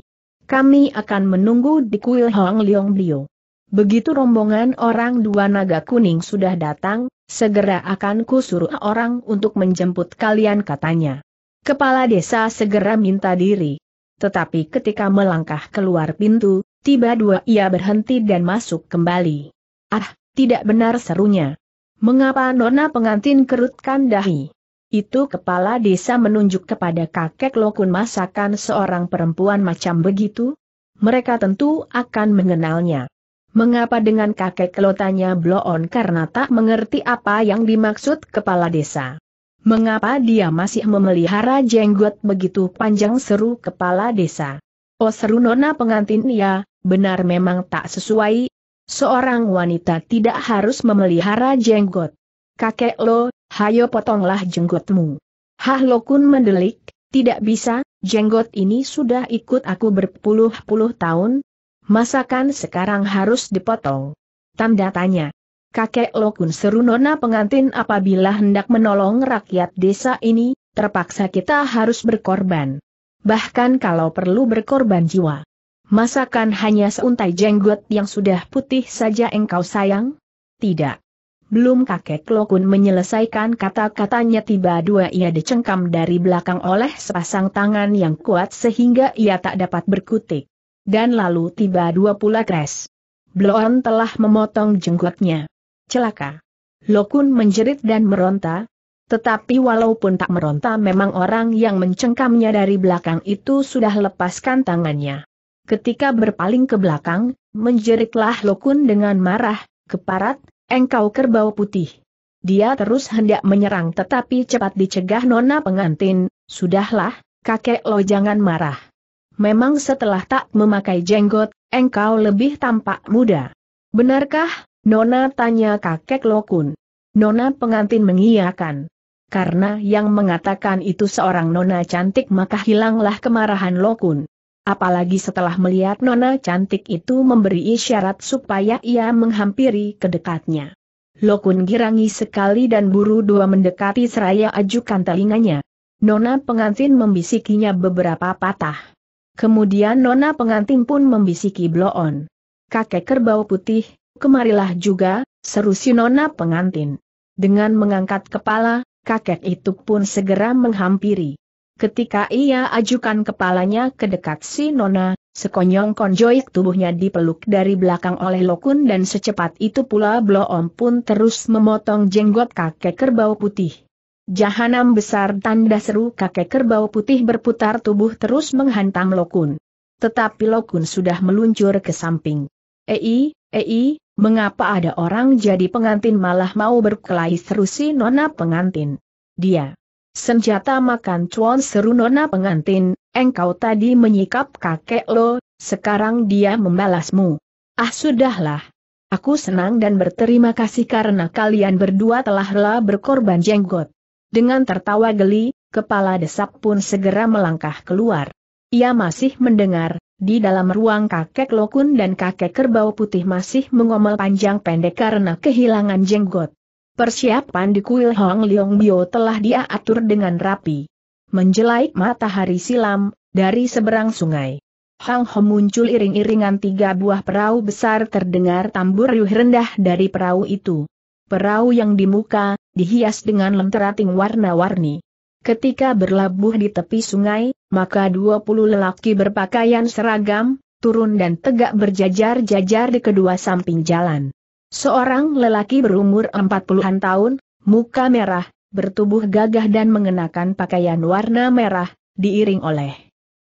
Speaker 1: Kami akan menunggu di kuil Hong Leong Bio. Begitu rombongan orang dua naga kuning sudah datang, segera akan kusuruh orang untuk menjemput kalian katanya. Kepala desa segera minta diri. Tetapi ketika melangkah keluar pintu, tiba dua ia berhenti dan masuk kembali. Ah, tidak benar serunya. Mengapa nona pengantin kerutkan dahi? Itu kepala desa menunjuk kepada kakek Lokun masakan seorang perempuan macam begitu? Mereka tentu akan mengenalnya. Mengapa dengan kakek kelotanya bloon karena tak mengerti apa yang dimaksud kepala desa? Mengapa dia masih memelihara jenggot begitu panjang seru kepala desa? Oh seru nona pengantin ya, benar memang tak sesuai. Seorang wanita tidak harus memelihara jenggot. Kakek lo, hayo potonglah jenggotmu. Hah lo kun mendelik, tidak bisa, jenggot ini sudah ikut aku berpuluh-puluh tahun, Masakan sekarang harus dipotong. Tanda tanya. Kakek Lokun seru nona pengantin apabila hendak menolong rakyat desa ini, terpaksa kita harus berkorban. Bahkan kalau perlu berkorban jiwa. Masakan hanya seuntai jenggot yang sudah putih saja engkau sayang? Tidak. Belum kakek Lokun menyelesaikan kata-katanya tiba dua ia dicengkam dari belakang oleh sepasang tangan yang kuat sehingga ia tak dapat berkutik. Dan lalu tiba dua pula kres. Bloon telah memotong jenggotnya. Celaka. Lokun menjerit dan meronta. Tetapi walaupun tak meronta memang orang yang mencengkamnya dari belakang itu sudah lepaskan tangannya. Ketika berpaling ke belakang, menjeritlah Lokun dengan marah, keparat, engkau kerbau putih. Dia terus hendak menyerang tetapi cepat dicegah nona pengantin, sudahlah, kakek lo jangan marah memang setelah tak memakai jenggot, engkau lebih tampak muda. Benarkah, Nona tanya kakek Lokun. Nona pengantin mengiyakan. Karena yang mengatakan itu seorang Nona cantik maka hilanglah kemarahan Lokun. Apalagi setelah melihat Nona cantik itu memberi isyarat supaya ia menghampiri kedekatnya. Lokun girangi sekali dan buru dua mendekati seraya ajukan telinganya. Nona pengantin membisikinya beberapa patah. Kemudian nona pengantin pun membisiki Bloon. Kakek kerbau putih, kemarilah juga, seru si nona pengantin. Dengan mengangkat kepala, kakek itu pun segera menghampiri. Ketika ia ajukan kepalanya ke dekat si nona, sekonyong-konjoik tubuhnya dipeluk dari belakang oleh Lokun dan secepat itu pula Bloon pun terus memotong jenggot kakek kerbau putih. Jahanam besar tanda seru kakek kerbau putih berputar tubuh terus menghantam Lokun. Tetapi Lokun sudah meluncur ke samping. Ei, ei, mengapa ada orang jadi pengantin malah mau berkelahi seru si nona pengantin? Dia. Senjata makan cuan seru nona pengantin, engkau tadi menyikap kakek lo, sekarang dia membalasmu. Ah sudahlah. Aku senang dan berterima kasih karena kalian berdua telah rela berkorban jenggot. Dengan tertawa geli, kepala Desap pun segera melangkah keluar. Ia masih mendengar, di dalam ruang kakek Lokun dan kakek kerbau putih masih mengomel panjang pendek karena kehilangan jenggot. Persiapan di kuil Hong Leong Bio telah dia atur dengan rapi. Menjelai matahari silam, dari seberang sungai. Hang Ho muncul iring-iringan tiga buah perahu besar terdengar tambur riuh rendah dari perahu itu. Perahu yang di muka, dihias dengan lenterating warna-warni. Ketika berlabuh di tepi sungai, maka 20 lelaki berpakaian seragam, turun dan tegak berjajar-jajar di kedua samping jalan. Seorang lelaki berumur 40-an tahun, muka merah, bertubuh gagah dan mengenakan pakaian warna merah, diiring oleh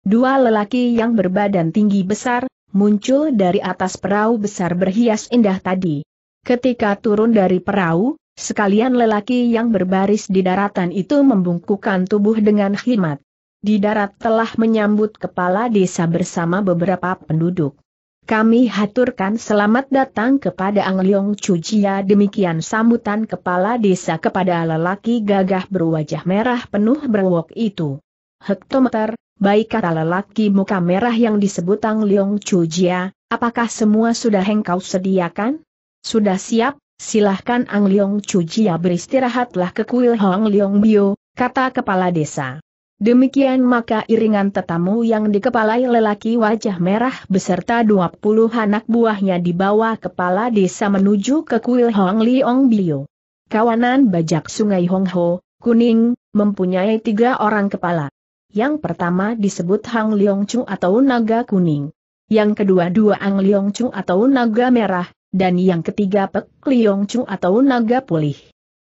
Speaker 1: dua lelaki yang berbadan tinggi besar, muncul dari atas perahu besar berhias indah tadi. Ketika turun dari perahu, Sekalian lelaki yang berbaris di daratan itu membungkukkan tubuh dengan khidmat. Di darat telah menyambut kepala desa bersama beberapa penduduk. Kami haturkan selamat datang kepada Ang Leong Cujia demikian sambutan kepala desa kepada lelaki gagah berwajah merah penuh berwok itu. Hektometer, baik kata lelaki muka merah yang disebut Ang Leong Cujia, apakah semua sudah engkau sediakan? Sudah siap? Silahkan Ang Leong jia beristirahatlah ke kuil Hong Liong Bio, kata kepala desa. Demikian maka iringan tetamu yang dikepalai lelaki wajah merah beserta dua puluh anak buahnya dibawa kepala desa menuju ke kuil Hong Liong Bio. Kawanan bajak sungai Hong Ho, kuning, mempunyai tiga orang kepala. Yang pertama disebut Hang Liong Chu atau Naga Kuning. Yang kedua dua Ang Liong Chu atau Naga Merah, dan yang ketiga Pek Liong Chu atau Naga Pulih.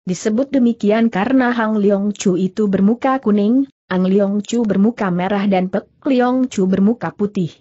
Speaker 1: Disebut demikian karena Hang Liong Chu itu bermuka kuning, Ang Liong Chu bermuka merah dan Pek Liong Chu bermuka putih.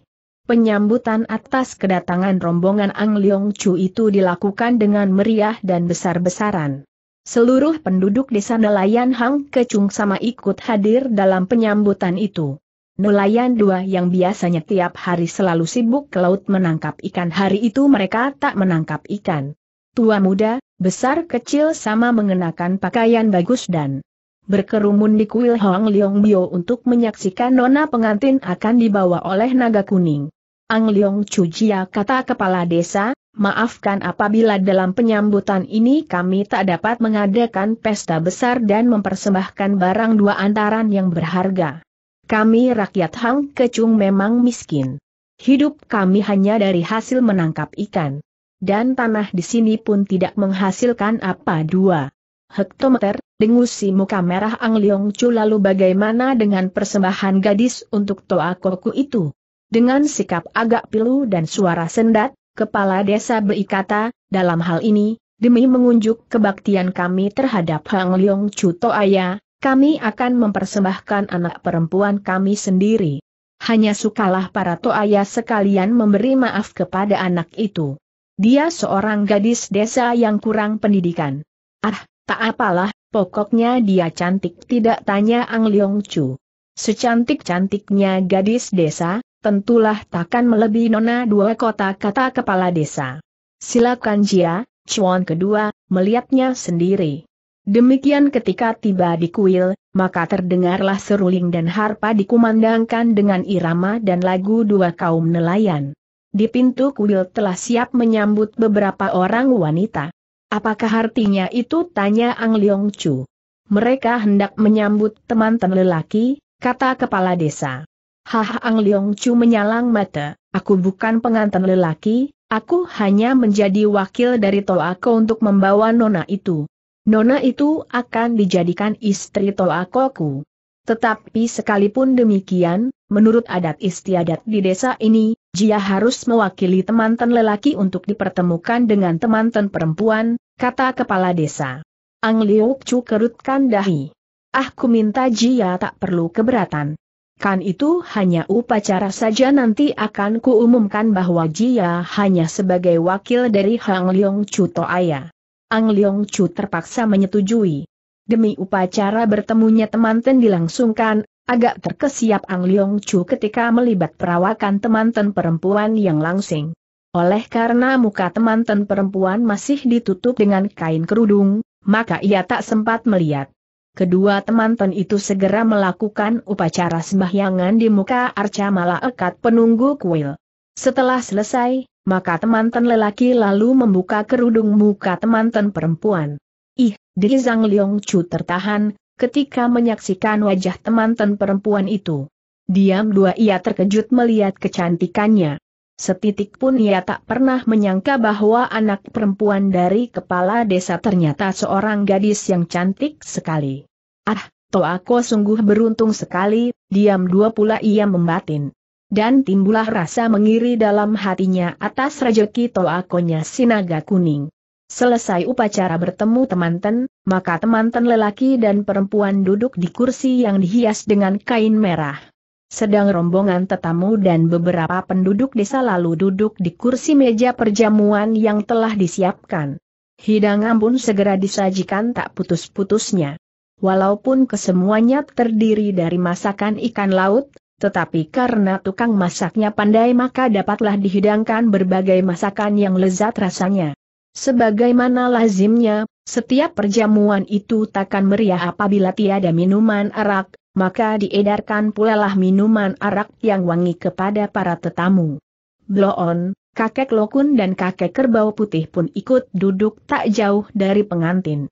Speaker 1: Penyambutan atas kedatangan rombongan Ang Liong Chu itu dilakukan dengan meriah dan besar-besaran. Seluruh penduduk desa nelayan Hang Kecung sama ikut hadir dalam penyambutan itu. Nelayan dua yang biasanya tiap hari selalu sibuk ke laut menangkap ikan hari itu mereka tak menangkap ikan. Tua muda, besar kecil sama mengenakan pakaian bagus dan berkerumun di kuil Hong Leong Bio untuk menyaksikan nona pengantin akan dibawa oleh naga kuning. Ang Leong Chujia kata kepala desa, maafkan apabila dalam penyambutan ini kami tak dapat mengadakan pesta besar dan mempersembahkan barang dua antaran yang berharga. Kami rakyat Hang Kecung memang miskin. Hidup kami hanya dari hasil menangkap ikan. Dan tanah di sini pun tidak menghasilkan apa dua. Hektometer, dengus muka merah Ang Leong Chu lalu bagaimana dengan persembahan gadis untuk Toa Koku itu? Dengan sikap agak pilu dan suara sendat, kepala desa berikata, dalam hal ini, demi mengunjuk kebaktian kami terhadap Hang Leong Chu ya, kami akan mempersembahkan anak perempuan kami sendiri. Hanya sukalah para toaya sekalian memberi maaf kepada anak itu. Dia seorang gadis desa yang kurang pendidikan. Ah, tak apalah, pokoknya dia cantik tidak tanya Ang Leong Chu. Secantik-cantiknya gadis desa, tentulah takkan melebihi nona dua kota kata kepala desa. Silakan Jia, cuan kedua, melihatnya sendiri. Demikian ketika tiba di kuil, maka terdengarlah seruling dan harpa dikumandangkan dengan irama dan lagu dua kaum nelayan. Di pintu kuil telah siap menyambut beberapa orang wanita. Apakah artinya itu? tanya Ang Leong Chu. Mereka hendak menyambut teman teman lelaki, kata kepala desa. Hah Ang Leong Chu menyalang mata, aku bukan pengantin lelaki, aku hanya menjadi wakil dari Toako untuk membawa nona itu nona itu akan dijadikan istri Toakoku. Tetapi sekalipun demikian, menurut adat istiadat di desa ini, Jia harus mewakili teman-teman lelaki untuk dipertemukan dengan teman-teman perempuan, kata kepala desa. Ang Liuk Chu kerutkan dahi. Ah ku minta Jia tak perlu keberatan. Kan itu hanya upacara saja nanti akan kuumumkan bahwa Jia hanya sebagai wakil dari Hang Leong Chu Toaya. Ang Leong Chu terpaksa menyetujui. Demi upacara bertemunya temanten dilangsungkan, agak terkesiap Ang Leong Chu ketika melibat perawakan temanten perempuan yang langsing. Oleh karena muka temanten perempuan masih ditutup dengan kain kerudung, maka ia tak sempat melihat. Kedua temanten itu segera melakukan upacara sembahyangan di muka arca malaikat penunggu kuil. Setelah selesai, maka teman temanten lelaki lalu membuka kerudung muka teman temanten perempuan. Ih, di Zhang Liong Chu tertahan, ketika menyaksikan wajah teman temanten perempuan itu. Diam dua ia terkejut melihat kecantikannya. Setitik pun ia tak pernah menyangka bahwa anak perempuan dari kepala desa ternyata seorang gadis yang cantik sekali. Ah, Toako sungguh beruntung sekali, diam dua pula ia membatin dan timbullah rasa mengiri dalam hatinya atas rejeki toakonya sinaga kuning. Selesai upacara bertemu teman temanten, maka teman temanten lelaki dan perempuan duduk di kursi yang dihias dengan kain merah. Sedang rombongan tetamu dan beberapa penduduk desa lalu duduk di kursi meja perjamuan yang telah disiapkan. Hidangan pun segera disajikan tak putus-putusnya. Walaupun kesemuanya terdiri dari masakan ikan laut, tetapi karena tukang masaknya pandai maka dapatlah dihidangkan berbagai masakan yang lezat rasanya. Sebagaimana lazimnya, setiap perjamuan itu takkan meriah apabila tiada minuman arak, maka diedarkan pula lah minuman arak yang wangi kepada para tetamu. Bloon, kakek Lokun dan kakek Kerbau Putih pun ikut duduk tak jauh dari pengantin.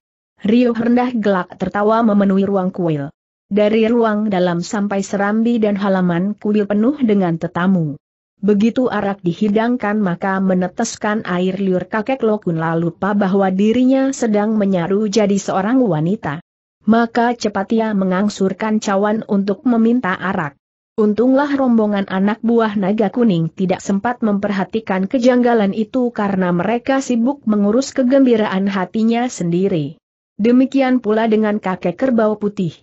Speaker 1: Rio rendah gelak tertawa memenuhi ruang kuil. Dari ruang dalam sampai serambi dan halaman kuil penuh dengan tetamu. Begitu arak dihidangkan maka meneteskan air liur kakek Lokun lalu lupa bahwa dirinya sedang menyaru jadi seorang wanita. Maka cepat ia mengangsurkan cawan untuk meminta arak. Untunglah rombongan anak buah naga kuning tidak sempat memperhatikan kejanggalan itu karena mereka sibuk mengurus kegembiraan hatinya sendiri. Demikian pula dengan kakek kerbau putih.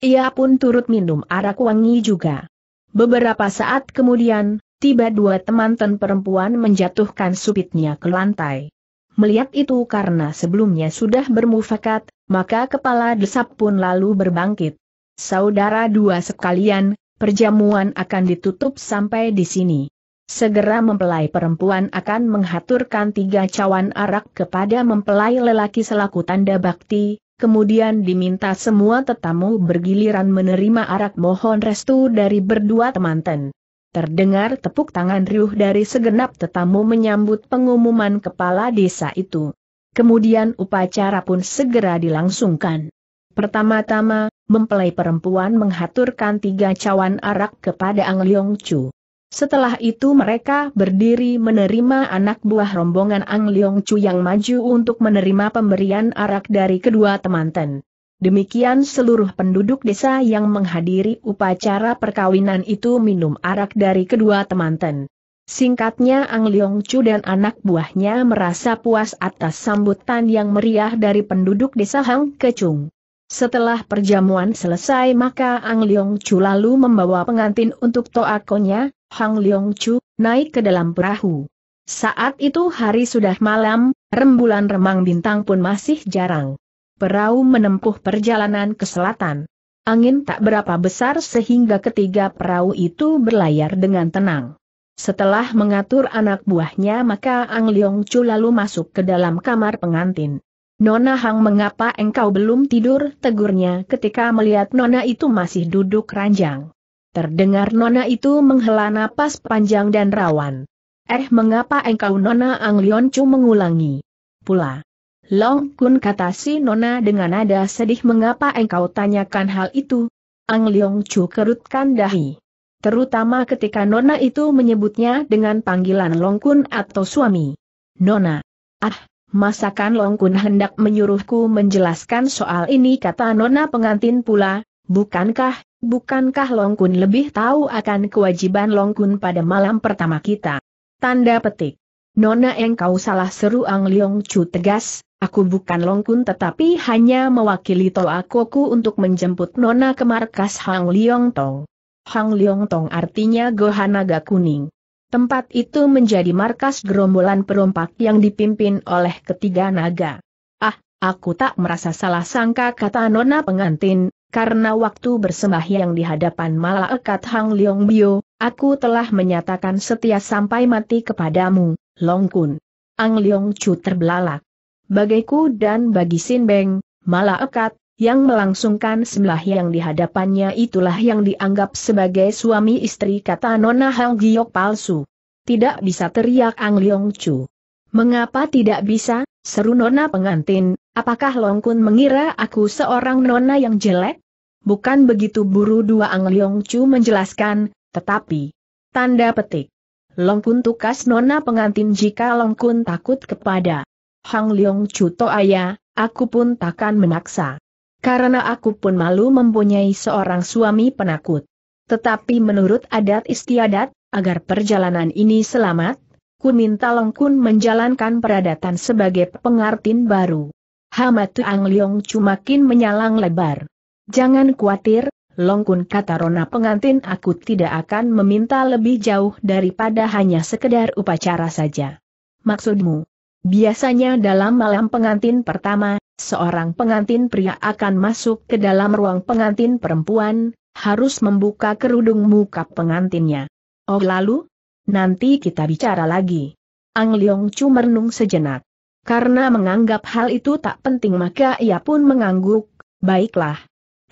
Speaker 1: Ia pun turut minum arak wangi juga. Beberapa saat kemudian, tiba dua teman ten perempuan menjatuhkan supitnya ke lantai. Melihat itu karena sebelumnya sudah bermufakat, maka kepala desap pun lalu berbangkit. Saudara dua sekalian, perjamuan akan ditutup sampai di sini. Segera mempelai perempuan akan menghaturkan tiga cawan arak kepada mempelai lelaki selaku tanda bakti, kemudian diminta semua tetamu bergiliran menerima arak mohon restu dari berdua temanten. Terdengar tepuk tangan riuh dari segenap tetamu menyambut pengumuman kepala desa itu. Kemudian upacara pun segera dilangsungkan. Pertama-tama, mempelai perempuan menghaturkan tiga cawan arak kepada Ang Leong Chu. Setelah itu mereka berdiri menerima anak buah rombongan Ang Leong Chu yang maju untuk menerima pemberian arak dari kedua temanten. Demikian seluruh penduduk desa yang menghadiri upacara perkawinan itu minum arak dari kedua temanten. Singkatnya Ang Leong Chu dan anak buahnya merasa puas atas sambutan yang meriah dari penduduk desa Hang Kecung. Setelah perjamuan selesai maka Ang Leong Chu lalu membawa pengantin untuk toakonya, Hang Leong Chu, naik ke dalam perahu. Saat itu hari sudah malam, rembulan remang bintang pun masih jarang. Perahu menempuh perjalanan ke selatan. Angin tak berapa besar sehingga ketiga perahu itu berlayar dengan tenang. Setelah mengatur anak buahnya maka Ang Leong Chu lalu masuk ke dalam kamar pengantin. Nona Hang mengapa engkau belum tidur? Tegurnya ketika melihat Nona itu masih duduk ranjang. Terdengar Nona itu menghela napas panjang dan rawan. Eh mengapa engkau Nona Ang cuma mengulangi? Pula. Long Kun kata si Nona dengan nada sedih mengapa engkau tanyakan hal itu? Ang Leong Chu kerutkan dahi. Terutama ketika Nona itu menyebutnya dengan panggilan Long Kun atau suami. Nona. Ah, Masakan Long Kun hendak menyuruhku menjelaskan soal ini kata nona pengantin pula, bukankah, bukankah Long Kun lebih tahu akan kewajiban Long Kun pada malam pertama kita? Tanda petik. Nona engkau salah seru Ang Leong Chu tegas, aku bukan Long Kun, tetapi hanya mewakili Toa Koku untuk menjemput Nona ke markas Hang Leong Tong. Hang Leong Tong artinya Gohanaga Kuning. Tempat itu menjadi markas gerombolan perompak yang dipimpin oleh ketiga naga. Ah, aku tak merasa salah sangka kata nona pengantin, karena waktu bersembahyang di hadapan malaikat Hang Leong Bio, aku telah menyatakan setia sampai mati kepadamu, Long Kun. Ang Leong Chu terbelalak. Bagiku dan bagi Sin Beng, malaikat, yang melangsungkan sebelah yang dihadapannya itulah yang dianggap sebagai suami istri kata Nona Hang Giok palsu. Tidak bisa teriak Ang Liong Chu. Mengapa tidak bisa, seru Nona pengantin, apakah Long Kun mengira aku seorang Nona yang jelek? Bukan begitu buru dua Ang Liong Chu menjelaskan, tetapi... Tanda petik. Long Kun tukas Nona pengantin jika Long Kun takut kepada Hang Liong Chu to ayah, aku pun takkan memaksa. Karena aku pun malu mempunyai seorang suami penakut. Tetapi menurut adat istiadat, agar perjalanan ini selamat, ku minta Longkun menjalankan peradatan sebagai pengartin baru. Hamatu Ang Leong cumakin menyalang lebar. Jangan khawatir, Longkun kata Rona pengantin aku tidak akan meminta lebih jauh daripada hanya sekedar upacara saja. Maksudmu? Biasanya dalam malam pengantin pertama, seorang pengantin pria akan masuk ke dalam ruang pengantin perempuan, harus membuka kerudung muka pengantinnya. Oh lalu? Nanti kita bicara lagi. Ang Leong Chu merenung sejenak. Karena menganggap hal itu tak penting maka ia pun mengangguk, baiklah.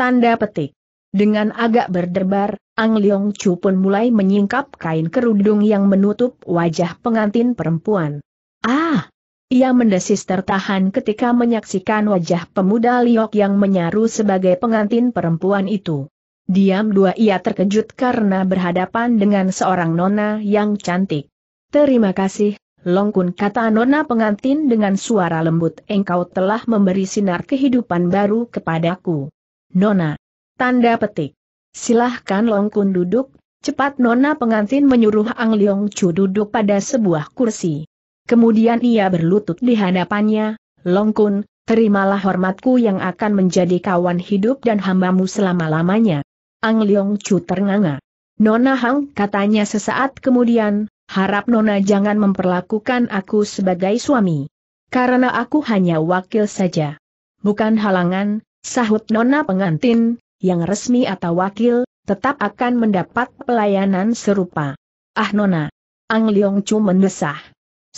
Speaker 1: Tanda petik. Dengan agak berdebar, Ang Leong Chu pun mulai menyingkap kain kerudung yang menutup wajah pengantin perempuan. Ah! Ia mendesis tertahan ketika menyaksikan wajah pemuda Liok yang menyaru sebagai pengantin perempuan itu. Diam dua ia terkejut karena berhadapan dengan seorang nona yang cantik. Terima kasih, Longkun kata nona pengantin dengan suara lembut engkau telah memberi sinar kehidupan baru kepadaku. Nona. Tanda petik. Silahkan Longkun duduk, cepat nona pengantin menyuruh Ang Leong Chu duduk pada sebuah kursi. Kemudian ia berlutut di hadapannya, Longkun, terimalah hormatku yang akan menjadi kawan hidup dan hambamu selama-lamanya. Ang Leong Chu ternganga. Nona Hang katanya sesaat kemudian, harap Nona jangan memperlakukan aku sebagai suami. Karena aku hanya wakil saja. Bukan halangan, sahut Nona pengantin, yang resmi atau wakil, tetap akan mendapat pelayanan serupa. Ah Nona! Ang Leong Chu mendesah.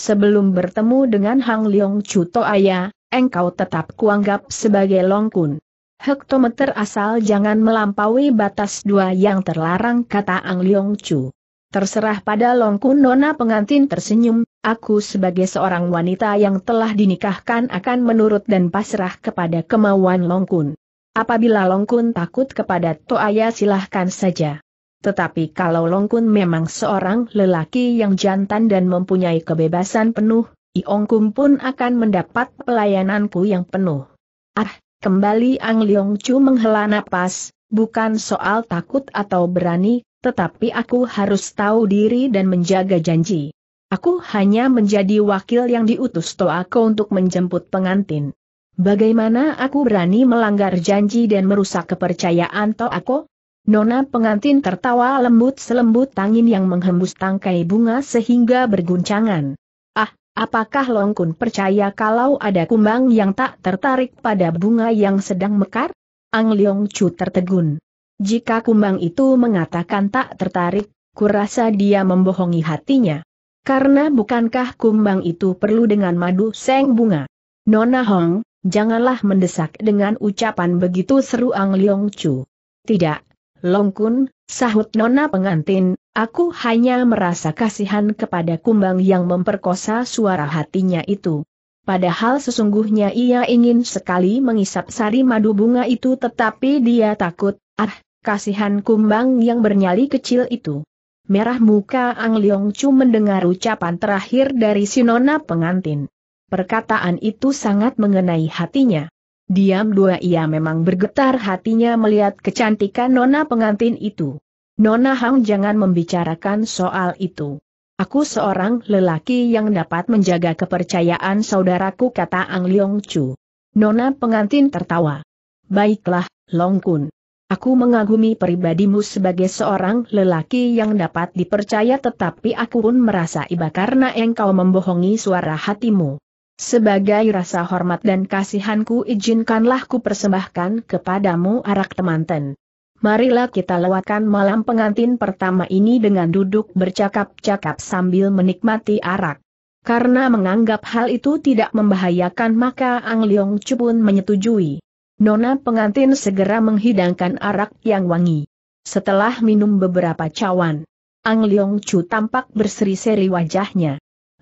Speaker 1: Sebelum bertemu dengan Hang Leong Chu Toaya, engkau tetap kuanggap sebagai Long Kun. Hektometer asal jangan melampaui batas dua yang terlarang kata Ang Leong Chu. Terserah pada Long Kun. Nona pengantin tersenyum, aku sebagai seorang wanita yang telah dinikahkan akan menurut dan pasrah kepada kemauan Long Kun. Apabila Long Kun takut kepada Toaya silahkan saja. Tetapi kalau Long Kun memang seorang lelaki yang jantan dan mempunyai kebebasan penuh, Iongkum pun akan mendapat pelayananku yang penuh. Ah, kembali Ang Leong Chu menghela napas, bukan soal takut atau berani, tetapi aku harus tahu diri dan menjaga janji. Aku hanya menjadi wakil yang diutus Toako untuk menjemput pengantin. Bagaimana aku berani melanggar janji dan merusak kepercayaan Toako? Nona pengantin tertawa lembut selembut angin yang menghembus tangkai bunga sehingga berguncangan. Ah, apakah Longkun percaya kalau ada kumbang yang tak tertarik pada bunga yang sedang mekar? Ang Leong Chu tertegun. Jika kumbang itu mengatakan tak tertarik, kurasa dia membohongi hatinya. Karena bukankah kumbang itu perlu dengan madu seng bunga? Nona Hong, janganlah mendesak dengan ucapan begitu seru Ang Leong Chu. Tidak, Longkun, sahut nona pengantin, aku hanya merasa kasihan kepada kumbang yang memperkosa suara hatinya itu. Padahal sesungguhnya ia ingin sekali mengisap sari madu bunga itu tetapi dia takut, ah, kasihan kumbang yang bernyali kecil itu. Merah muka Ang Leong Chu mendengar ucapan terakhir dari si nona pengantin. Perkataan itu sangat mengenai hatinya. Diam dua ia memang bergetar hatinya melihat kecantikan nona pengantin itu. Nona Hang jangan membicarakan soal itu. Aku seorang lelaki yang dapat menjaga kepercayaan saudaraku kata Ang Leong Chu. Nona pengantin tertawa. Baiklah, Long Kun. Aku mengagumi pribadimu sebagai seorang lelaki yang dapat dipercaya tetapi aku pun merasa iba karena engkau membohongi suara hatimu. Sebagai rasa hormat dan kasihanku izinkanlah ku persembahkan kepadamu arak temanten. Marilah kita lewatkan malam pengantin pertama ini dengan duduk bercakap-cakap sambil menikmati arak. Karena menganggap hal itu tidak membahayakan maka Ang Leong Chu pun menyetujui. Nona pengantin segera menghidangkan arak yang wangi. Setelah minum beberapa cawan, Ang Leong Chu tampak berseri-seri wajahnya.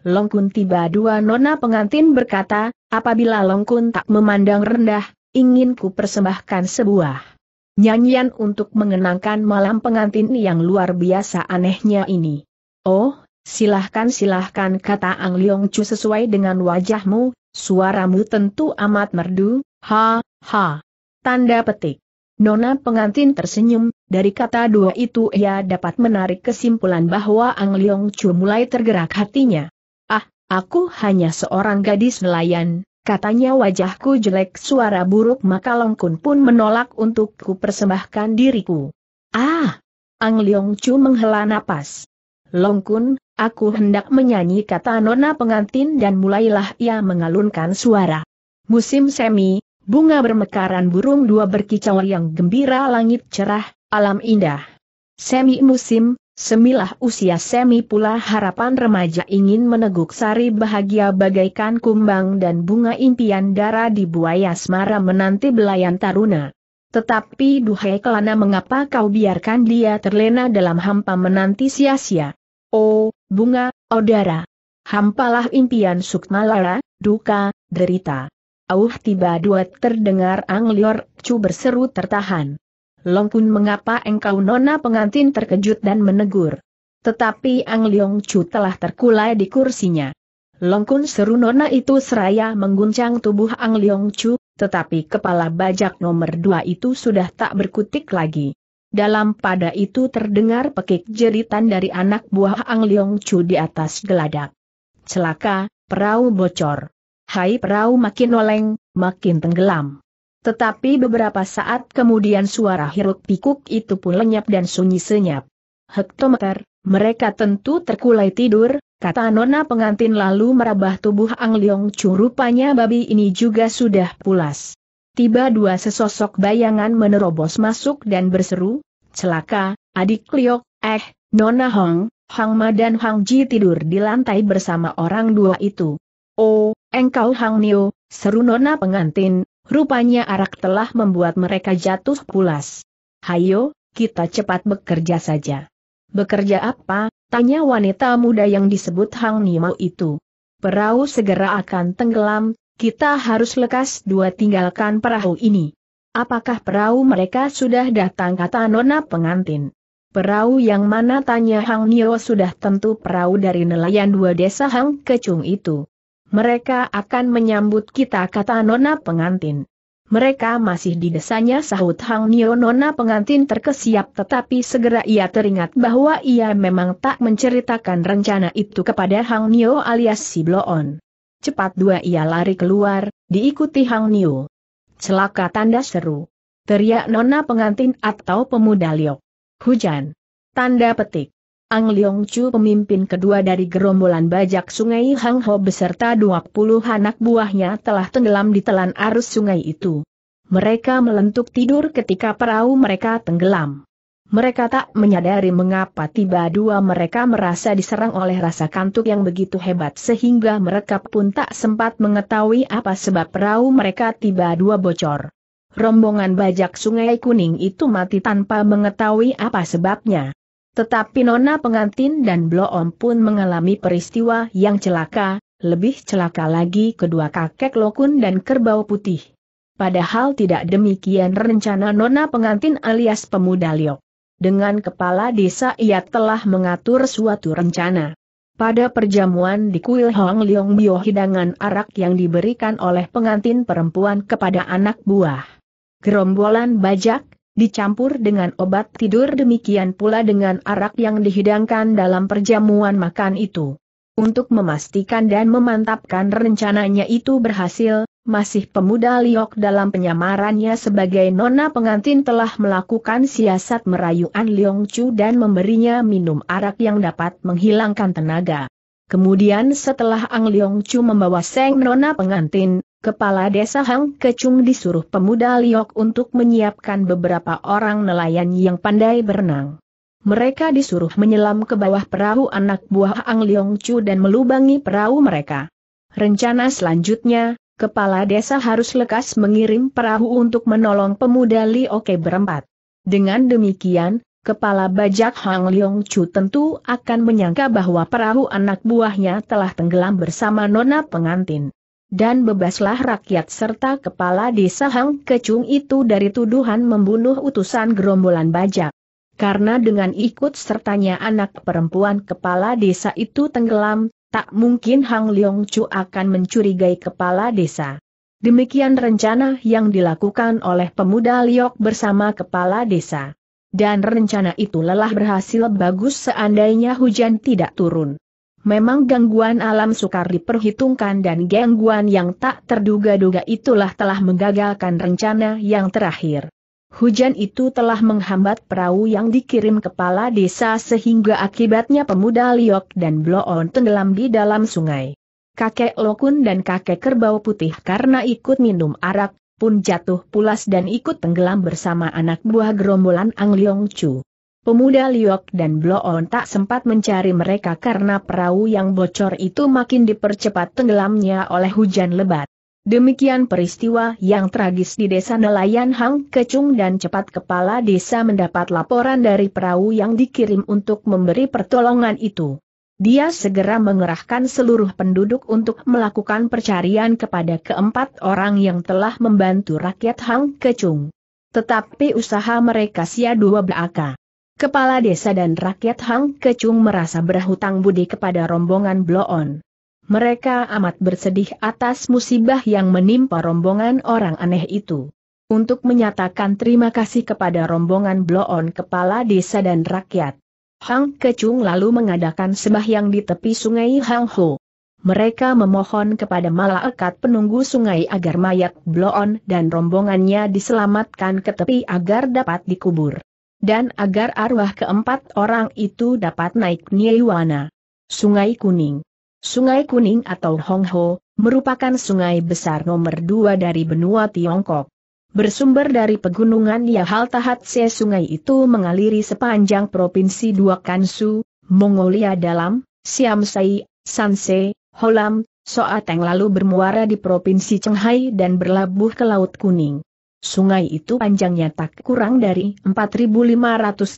Speaker 1: Longkun tiba dua nona pengantin berkata, apabila Longkun tak memandang rendah, ingin ku persembahkan sebuah nyanyian untuk mengenangkan malam pengantin yang luar biasa anehnya ini. Oh, silahkan silahkan kata Ang Leong Chu sesuai dengan wajahmu, suaramu tentu amat merdu, ha, ha. Tanda petik. Nona pengantin tersenyum, dari kata dua itu ia dapat menarik kesimpulan bahwa Ang Leong Chu mulai tergerak hatinya. Ah, aku hanya seorang gadis nelayan, katanya wajahku jelek suara buruk maka Longkun pun menolak untuk ku persembahkan diriku. Ah! Ang Leong Chu menghela napas. Longkun, aku hendak menyanyi kata nona pengantin dan mulailah ia mengalunkan suara. Musim semi, bunga bermekaran burung dua berkicau yang gembira langit cerah, alam indah. Semi musim, Semilah usia semi pula harapan remaja ingin meneguk sari bahagia bagaikan kumbang dan bunga impian dara di buaya asmara menanti belayan taruna. Tetapi duhai kelana mengapa kau biarkan dia terlena dalam hampa menanti sia-sia? Oh, bunga, oh dara. Hampalah impian sukma lara, duka, derita. Auh tiba duet terdengar Anglior Cu berseru tertahan. Long pun mengapa engkau nona pengantin terkejut dan menegur. Tetapi Ang Leong Chu telah terkulai di kursinya. Longkun seru nona itu seraya mengguncang tubuh Ang Leong Chu, tetapi kepala bajak nomor dua itu sudah tak berkutik lagi. Dalam pada itu terdengar pekik jeritan dari anak buah Ang Leong Chu di atas geladak. Celaka, perahu bocor. Hai perahu makin oleng, makin tenggelam. Tetapi beberapa saat kemudian suara hiruk pikuk itu pun lenyap dan sunyi senyap. Hektometer, mereka tentu terkulai tidur, kata nona pengantin lalu merabah tubuh Ang Leong Chu rupanya babi ini juga sudah pulas. Tiba dua sesosok bayangan menerobos masuk dan berseru, celaka, adik Liok, eh, nona Hong, Hang Ma dan Hang Ji tidur di lantai bersama orang dua itu. Oh, engkau Hang Nio, seru nona pengantin, Rupanya arak telah membuat mereka jatuh pulas. Hayo, kita cepat bekerja saja. Bekerja apa? Tanya wanita muda yang disebut Hang Nimau itu. Perahu segera akan tenggelam, kita harus lekas dua tinggalkan perahu ini. Apakah perahu mereka sudah datang kata nona pengantin? Perahu yang mana tanya Hang Nio sudah tentu perahu dari nelayan dua desa Hang Kecung itu. Mereka akan menyambut kita kata nona pengantin. Mereka masih di desanya sahut Hang Nio nona pengantin terkesiap tetapi segera ia teringat bahwa ia memang tak menceritakan rencana itu kepada Hang Nio alias si Bloon. Cepat dua ia lari keluar, diikuti Hang Nio. Celaka tanda seru. Teriak nona pengantin atau pemuda liok. Hujan. Tanda petik. Ang Leong Chu pemimpin kedua dari gerombolan bajak sungai Hang Ho beserta dua puluh anak buahnya telah tenggelam di telan arus sungai itu. Mereka melentuk tidur ketika perahu mereka tenggelam. Mereka tak menyadari mengapa tiba dua mereka merasa diserang oleh rasa kantuk yang begitu hebat sehingga mereka pun tak sempat mengetahui apa sebab perahu mereka tiba dua bocor. Rombongan bajak sungai kuning itu mati tanpa mengetahui apa sebabnya. Tetapi nona pengantin dan Bloom pun mengalami peristiwa yang celaka, lebih celaka lagi kedua kakek Lokun dan Kerbau Putih. Padahal tidak demikian rencana nona pengantin alias pemuda Liok. Dengan kepala desa ia telah mengatur suatu rencana. Pada perjamuan di kuil Hong Leong Bio hidangan arak yang diberikan oleh pengantin perempuan kepada anak buah. Gerombolan bajak, dicampur dengan obat tidur demikian pula dengan arak yang dihidangkan dalam perjamuan makan itu. Untuk memastikan dan memantapkan rencananya itu berhasil, masih pemuda Liok dalam penyamarannya sebagai nona pengantin telah melakukan siasat merayu An Liong Chu dan memberinya minum arak yang dapat menghilangkan tenaga. Kemudian setelah Ang Liong Chu membawa Seng Nona pengantin, Kepala Desa Hang Kecung disuruh pemuda Liok untuk menyiapkan beberapa orang nelayan yang pandai berenang. Mereka disuruh menyelam ke bawah perahu anak buah Ang Liong Chu dan melubangi perahu mereka. Rencana selanjutnya, kepala desa harus lekas mengirim perahu untuk menolong pemuda Oke berempat. Dengan demikian, kepala bajak Hang Leong Chu tentu akan menyangka bahwa perahu anak buahnya telah tenggelam bersama nona pengantin dan bebaslah rakyat serta kepala desa Hang Kecung itu dari tuduhan membunuh utusan gerombolan bajak. Karena dengan ikut sertanya anak perempuan kepala desa itu tenggelam, tak mungkin Hang Leong Chu akan mencurigai kepala desa. Demikian rencana yang dilakukan oleh pemuda Liok bersama kepala desa. Dan rencana itu lelah berhasil bagus seandainya hujan tidak turun. Memang gangguan alam sukar diperhitungkan dan gangguan yang tak terduga-duga itulah telah menggagalkan rencana yang terakhir. Hujan itu telah menghambat perahu yang dikirim kepala desa sehingga akibatnya pemuda Liok dan Bloon tenggelam di dalam sungai. Kakek Lokun dan kakek Kerbau Putih karena ikut minum arak, pun jatuh pulas dan ikut tenggelam bersama anak buah gerombolan Ang Leong Chu. Pemuda Liok dan Bloon tak sempat mencari mereka karena perahu yang bocor itu makin dipercepat tenggelamnya oleh hujan lebat. Demikian peristiwa yang tragis di desa nelayan Hang Kecung dan cepat kepala desa mendapat laporan dari perahu yang dikirim untuk memberi pertolongan itu. Dia segera mengerahkan seluruh penduduk untuk melakukan percarian kepada keempat orang yang telah membantu rakyat Hang Kecung. Tetapi usaha mereka sia dua belaka. Kepala desa dan rakyat Hang Kecung merasa berhutang budi kepada rombongan Bloon. Mereka amat bersedih atas musibah yang menimpa rombongan orang aneh itu. Untuk menyatakan terima kasih kepada rombongan Bloon kepala desa dan rakyat. Hang Kecung lalu mengadakan sembahyang di tepi sungai Hang Ho. Mereka memohon kepada malaikat penunggu sungai agar mayat Bloon dan rombongannya diselamatkan ke tepi agar dapat dikubur dan agar arwah keempat orang itu dapat naik Niewana. Sungai Kuning Sungai Kuning atau Hongho, merupakan sungai besar nomor dua dari benua Tiongkok. Bersumber dari pegunungan Yahal Tahat Se sungai itu mengaliri sepanjang provinsi dua Kansu, Mongolia Dalam, Siamsei, Sanse, Holam, Soateng lalu bermuara di provinsi Chenghai dan berlabuh ke Laut Kuning. Sungai itu panjangnya tak kurang dari 4.500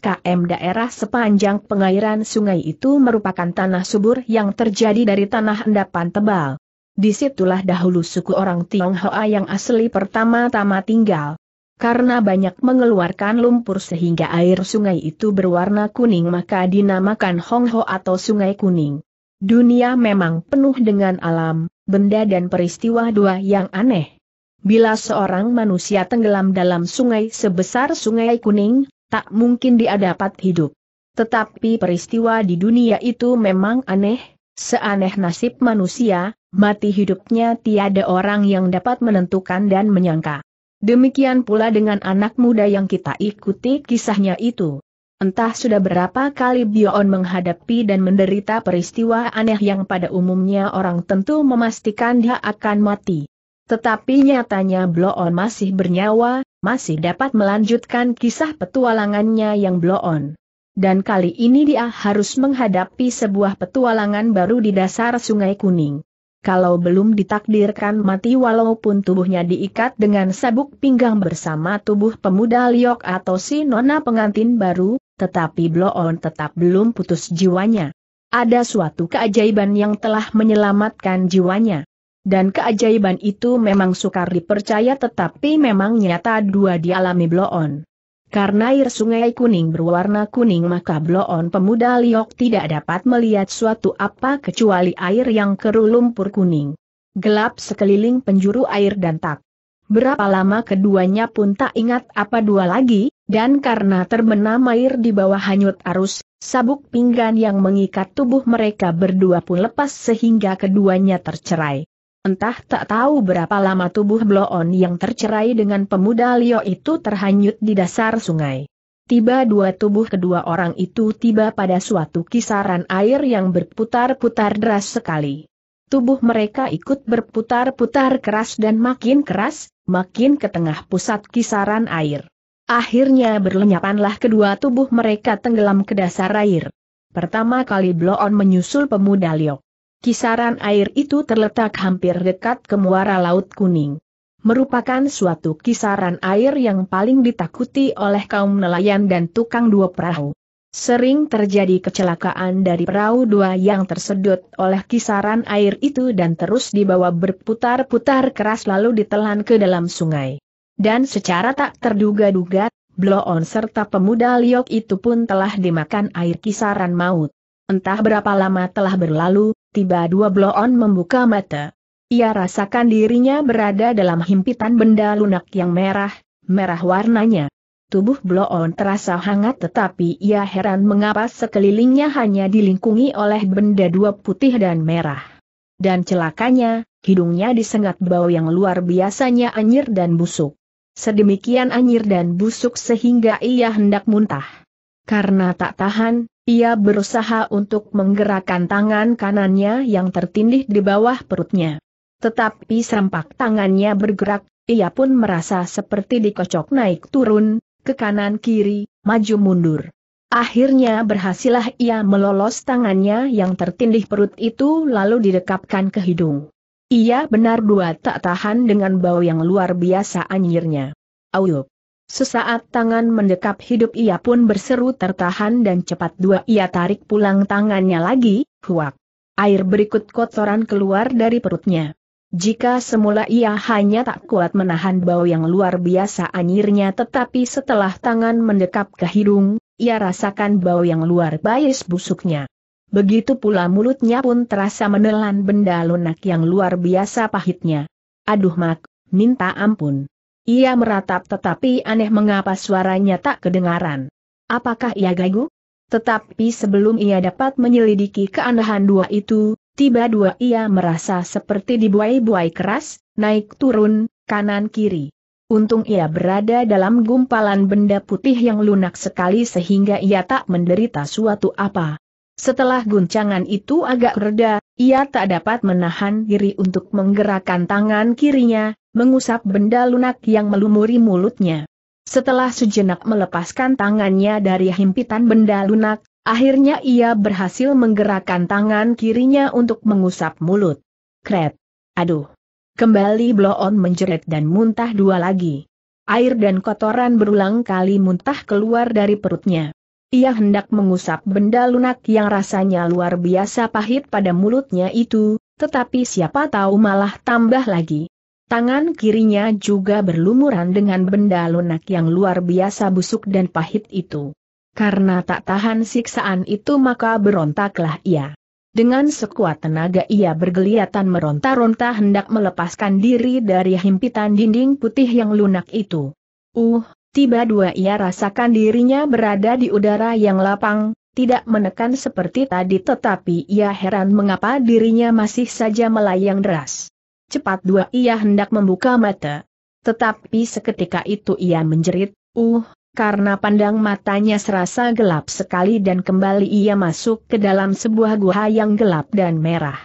Speaker 1: km daerah sepanjang pengairan sungai itu merupakan tanah subur yang terjadi dari tanah endapan tebal. Disitulah dahulu suku orang Tionghoa yang asli pertama-tama tinggal. Karena banyak mengeluarkan lumpur sehingga air sungai itu berwarna kuning maka dinamakan Hongho atau Sungai Kuning. Dunia memang penuh dengan alam, benda dan peristiwa dua yang aneh Bila seorang manusia tenggelam dalam sungai sebesar sungai kuning, tak mungkin dia dapat hidup. Tetapi peristiwa di dunia itu memang aneh, seaneh nasib manusia, mati hidupnya tiada orang yang dapat menentukan dan menyangka. Demikian pula dengan anak muda yang kita ikuti kisahnya itu. Entah sudah berapa kali Bion menghadapi dan menderita peristiwa aneh yang pada umumnya orang tentu memastikan dia akan mati. Tetapi nyatanya Bloon masih bernyawa, masih dapat melanjutkan kisah petualangannya yang Bloon. Dan kali ini dia harus menghadapi sebuah petualangan baru di dasar Sungai Kuning. Kalau belum ditakdirkan mati walaupun tubuhnya diikat dengan sabuk pinggang bersama tubuh pemuda Liok atau si nona pengantin baru, tetapi Bloon tetap belum putus jiwanya. Ada suatu keajaiban yang telah menyelamatkan jiwanya. Dan keajaiban itu memang sukar dipercaya tetapi memang nyata dua dialami Bloon. Karena air sungai kuning berwarna kuning maka Bloon pemuda Liok tidak dapat melihat suatu apa kecuali air yang keruh lumpur kuning. Gelap sekeliling penjuru air dan tak. Berapa lama keduanya pun tak ingat apa dua lagi, dan karena terbenam air di bawah hanyut arus, sabuk pinggan yang mengikat tubuh mereka berdua pun lepas sehingga keduanya tercerai. Entah tak tahu berapa lama tubuh Bloon yang tercerai dengan pemuda Lio itu terhanyut di dasar sungai. Tiba dua tubuh kedua orang itu tiba pada suatu kisaran air yang berputar-putar deras sekali. Tubuh mereka ikut berputar-putar keras dan makin keras, makin ke tengah pusat kisaran air. Akhirnya berlenyapanlah kedua tubuh mereka tenggelam ke dasar air. Pertama kali Bloon menyusul pemuda Liok. Kisaran air itu terletak hampir dekat ke muara Laut Kuning. Merupakan suatu kisaran air yang paling ditakuti oleh kaum nelayan dan tukang dua perahu. Sering terjadi kecelakaan dari perahu dua yang tersedot oleh kisaran air itu dan terus dibawa berputar-putar keras lalu ditelan ke dalam sungai. Dan secara tak terduga-duga, Bloon serta pemuda Liok itu pun telah dimakan air kisaran maut. Entah berapa lama telah berlalu, tiba dua bloon membuka mata. Ia rasakan dirinya berada dalam himpitan benda lunak yang merah, merah warnanya. Tubuh bloon terasa hangat tetapi ia heran mengapa sekelilingnya hanya dilingkungi oleh benda dua putih dan merah. Dan celakanya, hidungnya disengat bau yang luar biasanya anjir dan busuk. Sedemikian anjir dan busuk sehingga ia hendak muntah. Karena tak tahan, ia berusaha untuk menggerakkan tangan kanannya yang tertindih di bawah perutnya. Tetapi serempak tangannya bergerak, ia pun merasa seperti dikocok naik turun, ke kanan kiri, maju mundur. Akhirnya berhasillah ia melolos tangannya yang tertindih perut itu lalu didekapkan ke hidung. Ia benar dua tak tahan dengan bau yang luar biasa anjirnya. Auyuk. Sesaat tangan mendekap hidup ia pun berseru tertahan dan cepat dua ia tarik pulang tangannya lagi, huak. Air berikut kotoran keluar dari perutnya. Jika semula ia hanya tak kuat menahan bau yang luar biasa anyirnya tetapi setelah tangan mendekap ke hidung, ia rasakan bau yang luar biasa busuknya. Begitu pula mulutnya pun terasa menelan benda lunak yang luar biasa pahitnya. Aduh mak, minta ampun. Ia meratap tetapi aneh mengapa suaranya tak kedengaran. Apakah ia gagu? Tetapi sebelum ia dapat menyelidiki keanehan dua itu, tiba dua ia merasa seperti dibuai-buai keras, naik turun, kanan kiri. Untung ia berada dalam gumpalan benda putih yang lunak sekali sehingga ia tak menderita suatu apa. Setelah guncangan itu agak reda, ia tak dapat menahan diri untuk menggerakkan tangan kirinya, mengusap benda lunak yang melumuri mulutnya. Setelah sejenak melepaskan tangannya dari himpitan benda lunak, akhirnya ia berhasil menggerakkan tangan kirinya untuk mengusap mulut. Kret! Aduh! Kembali bloon menjerit dan muntah dua lagi. Air dan kotoran berulang kali muntah keluar dari perutnya. Ia hendak mengusap benda lunak yang rasanya luar biasa pahit pada mulutnya itu, tetapi siapa tahu malah tambah lagi. Tangan kirinya juga berlumuran dengan benda lunak yang luar biasa busuk dan pahit itu. Karena tak tahan siksaan itu maka berontaklah ia. Dengan sekuat tenaga ia bergeliatan meronta-ronta hendak melepaskan diri dari himpitan dinding putih yang lunak itu. Uh, tiba dua ia rasakan dirinya berada di udara yang lapang, tidak menekan seperti tadi tetapi ia heran mengapa dirinya masih saja melayang deras. Cepat dua ia hendak membuka mata. Tetapi seketika itu ia menjerit, uh, karena pandang matanya serasa gelap sekali dan kembali ia masuk ke dalam sebuah gua yang gelap dan merah.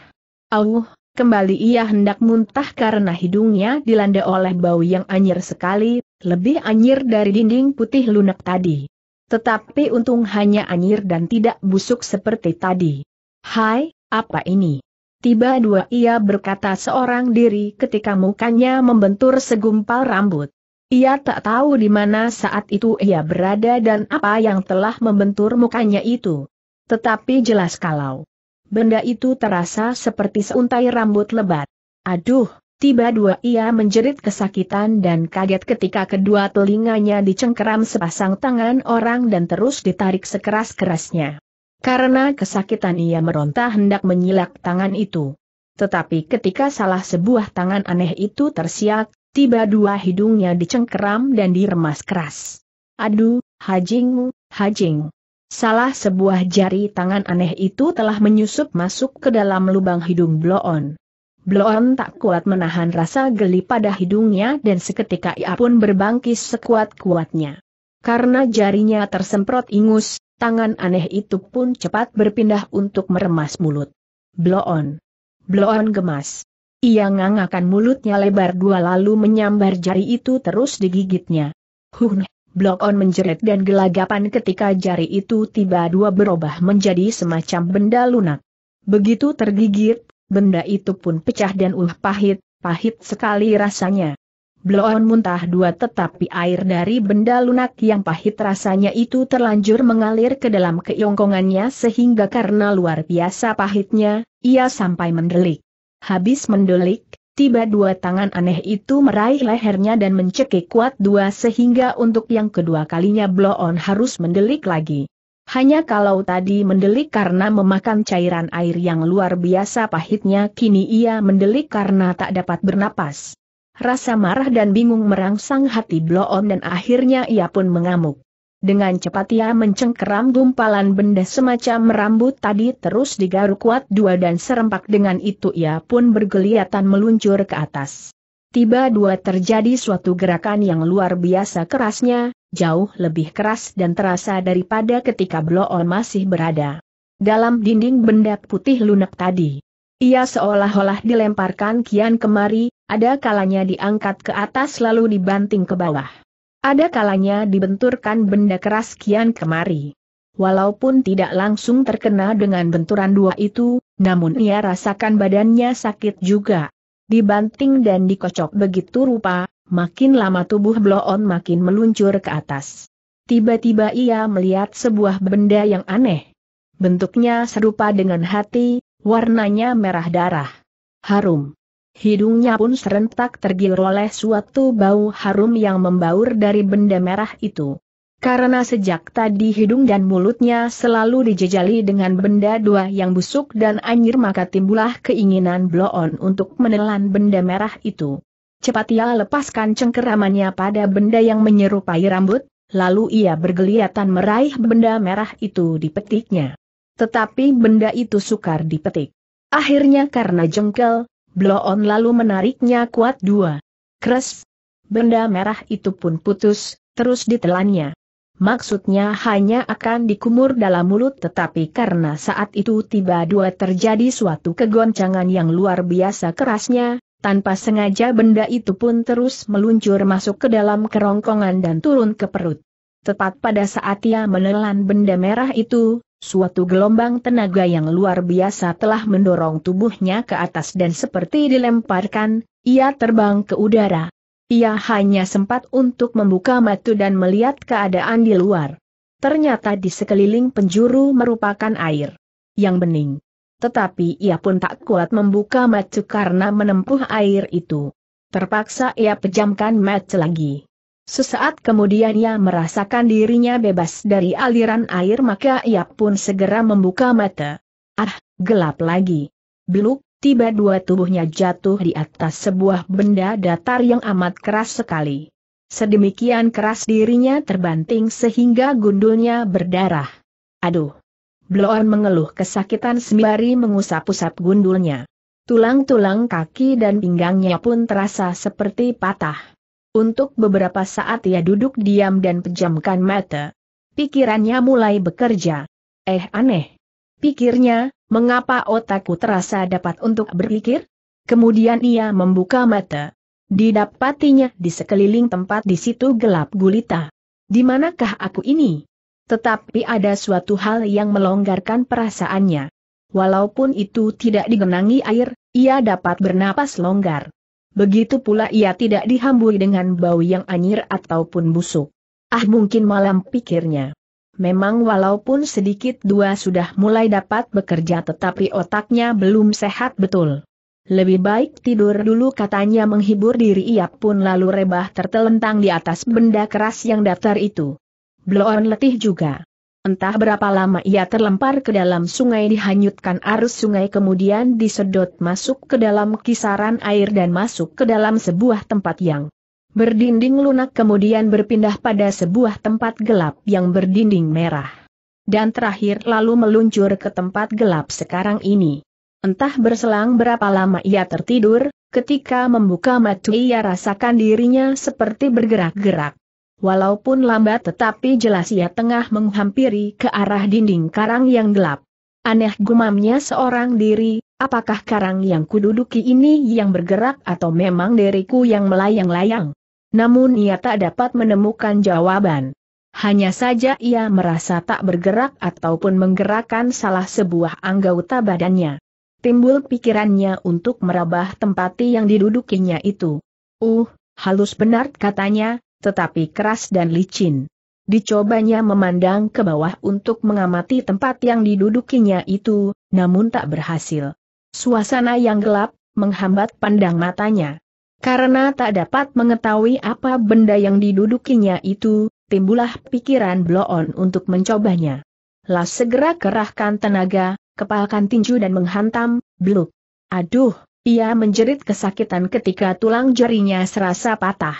Speaker 1: Auh, kembali ia hendak muntah karena hidungnya dilanda oleh bau yang anyir sekali, lebih anyir dari dinding putih lunak tadi. Tetapi untung hanya anyir dan tidak busuk seperti tadi. Hai, apa ini? tiba dua ia berkata seorang diri ketika mukanya membentur segumpal rambut. Ia tak tahu di mana saat itu ia berada dan apa yang telah membentur mukanya itu. Tetapi jelas kalau benda itu terasa seperti seuntai rambut lebat. Aduh, tiba dua ia menjerit kesakitan dan kaget ketika kedua telinganya dicengkeram sepasang tangan orang dan terus ditarik sekeras-kerasnya. Karena kesakitan ia meronta hendak menyilak tangan itu. Tetapi ketika salah sebuah tangan aneh itu tersiak, tiba dua hidungnya dicengkeram dan diremas keras. Aduh, hajing, hajing. Salah sebuah jari tangan aneh itu telah menyusup masuk ke dalam lubang hidung Bloon. Bloon tak kuat menahan rasa geli pada hidungnya dan seketika ia pun berbangkis sekuat-kuatnya. Karena jarinya tersemprot ingus, tangan aneh itu pun cepat berpindah untuk meremas mulut. Bloon. Bloon gemas. Ia ngangakan mulutnya lebar dua lalu menyambar jari itu terus digigitnya. Huh, Bloon menjerit dan gelagapan ketika jari itu tiba dua berubah menjadi semacam benda lunak. Begitu tergigit, benda itu pun pecah dan uh pahit, pahit sekali rasanya. Bloon muntah dua tetapi air dari benda lunak yang pahit rasanya itu terlanjur mengalir ke dalam keongkongannya sehingga karena luar biasa pahitnya, ia sampai mendelik. Habis mendelik, tiba dua tangan aneh itu meraih lehernya dan mencekik kuat dua sehingga untuk yang kedua kalinya Bloon harus mendelik lagi. Hanya kalau tadi mendelik karena memakan cairan air yang luar biasa pahitnya kini ia mendelik karena tak dapat bernapas. Rasa marah dan bingung merangsang hati Bloon dan akhirnya ia pun mengamuk. Dengan cepat ia mencengkeram gumpalan benda semacam rambut tadi terus digaruk kuat dua dan serempak dengan itu ia pun bergeliatan meluncur ke atas. Tiba dua terjadi suatu gerakan yang luar biasa kerasnya, jauh lebih keras dan terasa daripada ketika Bloon masih berada dalam dinding benda putih lunak tadi. Ia seolah-olah dilemparkan kian kemari, ada kalanya diangkat ke atas lalu dibanting ke bawah. Ada kalanya dibenturkan benda keras kian kemari. Walaupun tidak langsung terkena dengan benturan dua itu, namun ia rasakan badannya sakit juga. Dibanting dan dikocok begitu rupa, makin lama tubuh Bloon makin meluncur ke atas. Tiba-tiba ia melihat sebuah benda yang aneh. Bentuknya serupa dengan hati, Warnanya merah darah. Harum. Hidungnya pun serentak tergilir oleh suatu bau harum yang membaur dari benda merah itu. Karena sejak tadi hidung dan mulutnya selalu dijejali dengan benda dua yang busuk dan anjir maka timbullah keinginan bloon untuk menelan benda merah itu. Cepat ia lepaskan cengkeramannya pada benda yang menyerupai rambut, lalu ia bergeliatan meraih benda merah itu di petiknya. Tetapi benda itu sukar dipetik. Akhirnya karena jengkel, blow lalu menariknya kuat dua. Kresp. Benda merah itu pun putus, terus ditelannya. Maksudnya hanya akan dikumur dalam mulut tetapi karena saat itu tiba dua terjadi suatu kegoncangan yang luar biasa kerasnya, tanpa sengaja benda itu pun terus meluncur masuk ke dalam kerongkongan dan turun ke perut. Tepat pada saat ia menelan benda merah itu, Suatu gelombang tenaga yang luar biasa telah mendorong tubuhnya ke atas dan seperti dilemparkan, ia terbang ke udara. Ia hanya sempat untuk membuka mata dan melihat keadaan di luar. Ternyata di sekeliling penjuru merupakan air yang bening. Tetapi ia pun tak kuat membuka mata karena menempuh air itu. Terpaksa ia pejamkan mata lagi. Sesaat kemudian ia merasakan dirinya bebas dari aliran air maka ia pun segera membuka mata. Ah, gelap lagi. Beluk, tiba dua tubuhnya jatuh di atas sebuah benda datar yang amat keras sekali. Sedemikian keras dirinya terbanting sehingga gundulnya berdarah. Aduh! Bloon mengeluh kesakitan sembari mengusap-usap gundulnya. Tulang-tulang kaki dan pinggangnya pun terasa seperti patah. Untuk beberapa saat ia duduk diam dan pejamkan mata. Pikirannya mulai bekerja. Eh aneh. Pikirnya, mengapa otakku terasa dapat untuk berpikir? Kemudian ia membuka mata. Didapatinya di sekeliling tempat di situ gelap gulita. Di manakah aku ini? Tetapi ada suatu hal yang melonggarkan perasaannya. Walaupun itu tidak digenangi air, ia dapat bernapas longgar. Begitu pula ia tidak dihambui dengan bau yang anyir ataupun busuk. Ah mungkin malam pikirnya. Memang walaupun sedikit dua sudah mulai dapat bekerja tetapi otaknya belum sehat betul. Lebih baik tidur dulu katanya menghibur diri ia pun lalu rebah tertelentang di atas benda keras yang datar itu. Bloon letih juga. Entah berapa lama ia terlempar ke dalam sungai dihanyutkan arus sungai kemudian disedot masuk ke dalam kisaran air dan masuk ke dalam sebuah tempat yang berdinding lunak kemudian berpindah pada sebuah tempat gelap yang berdinding merah. Dan terakhir lalu meluncur ke tempat gelap sekarang ini. Entah berselang berapa lama ia tertidur, ketika membuka mata ia rasakan dirinya seperti bergerak-gerak. Walaupun lambat tetapi jelas ia tengah menghampiri ke arah dinding karang yang gelap. Aneh gumamnya seorang diri, apakah karang yang kududuki ini yang bergerak atau memang diriku yang melayang-layang? Namun ia tak dapat menemukan jawaban. Hanya saja ia merasa tak bergerak ataupun menggerakkan salah sebuah anggota badannya. Timbul pikirannya untuk merabah tempati yang didudukinya itu. Uh, halus benar katanya, tetapi keras dan licin. Dicobanya memandang ke bawah untuk mengamati tempat yang didudukinya itu, namun tak berhasil. Suasana yang gelap, menghambat pandang matanya. Karena tak dapat mengetahui apa benda yang didudukinya itu, timbullah pikiran Bloon untuk mencobanya. Las segera kerahkan tenaga, kepalkan tinju dan menghantam, bluk. Aduh, ia menjerit kesakitan ketika tulang jarinya serasa patah.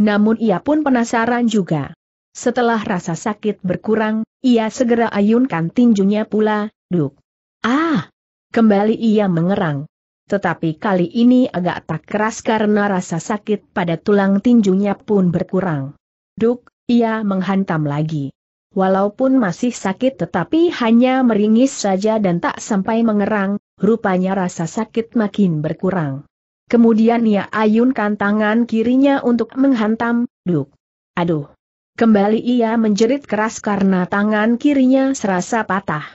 Speaker 1: Namun ia pun penasaran juga. Setelah rasa sakit berkurang, ia segera ayunkan tinjunya pula, duk. Ah! Kembali ia mengerang. Tetapi kali ini agak tak keras karena rasa sakit pada tulang tinjunya pun berkurang. Duk, ia menghantam lagi. Walaupun masih sakit tetapi hanya meringis saja dan tak sampai mengerang, rupanya rasa sakit makin berkurang. Kemudian ia ayunkan tangan kirinya untuk menghantam, duk. Aduh. Kembali ia menjerit keras karena tangan kirinya serasa patah.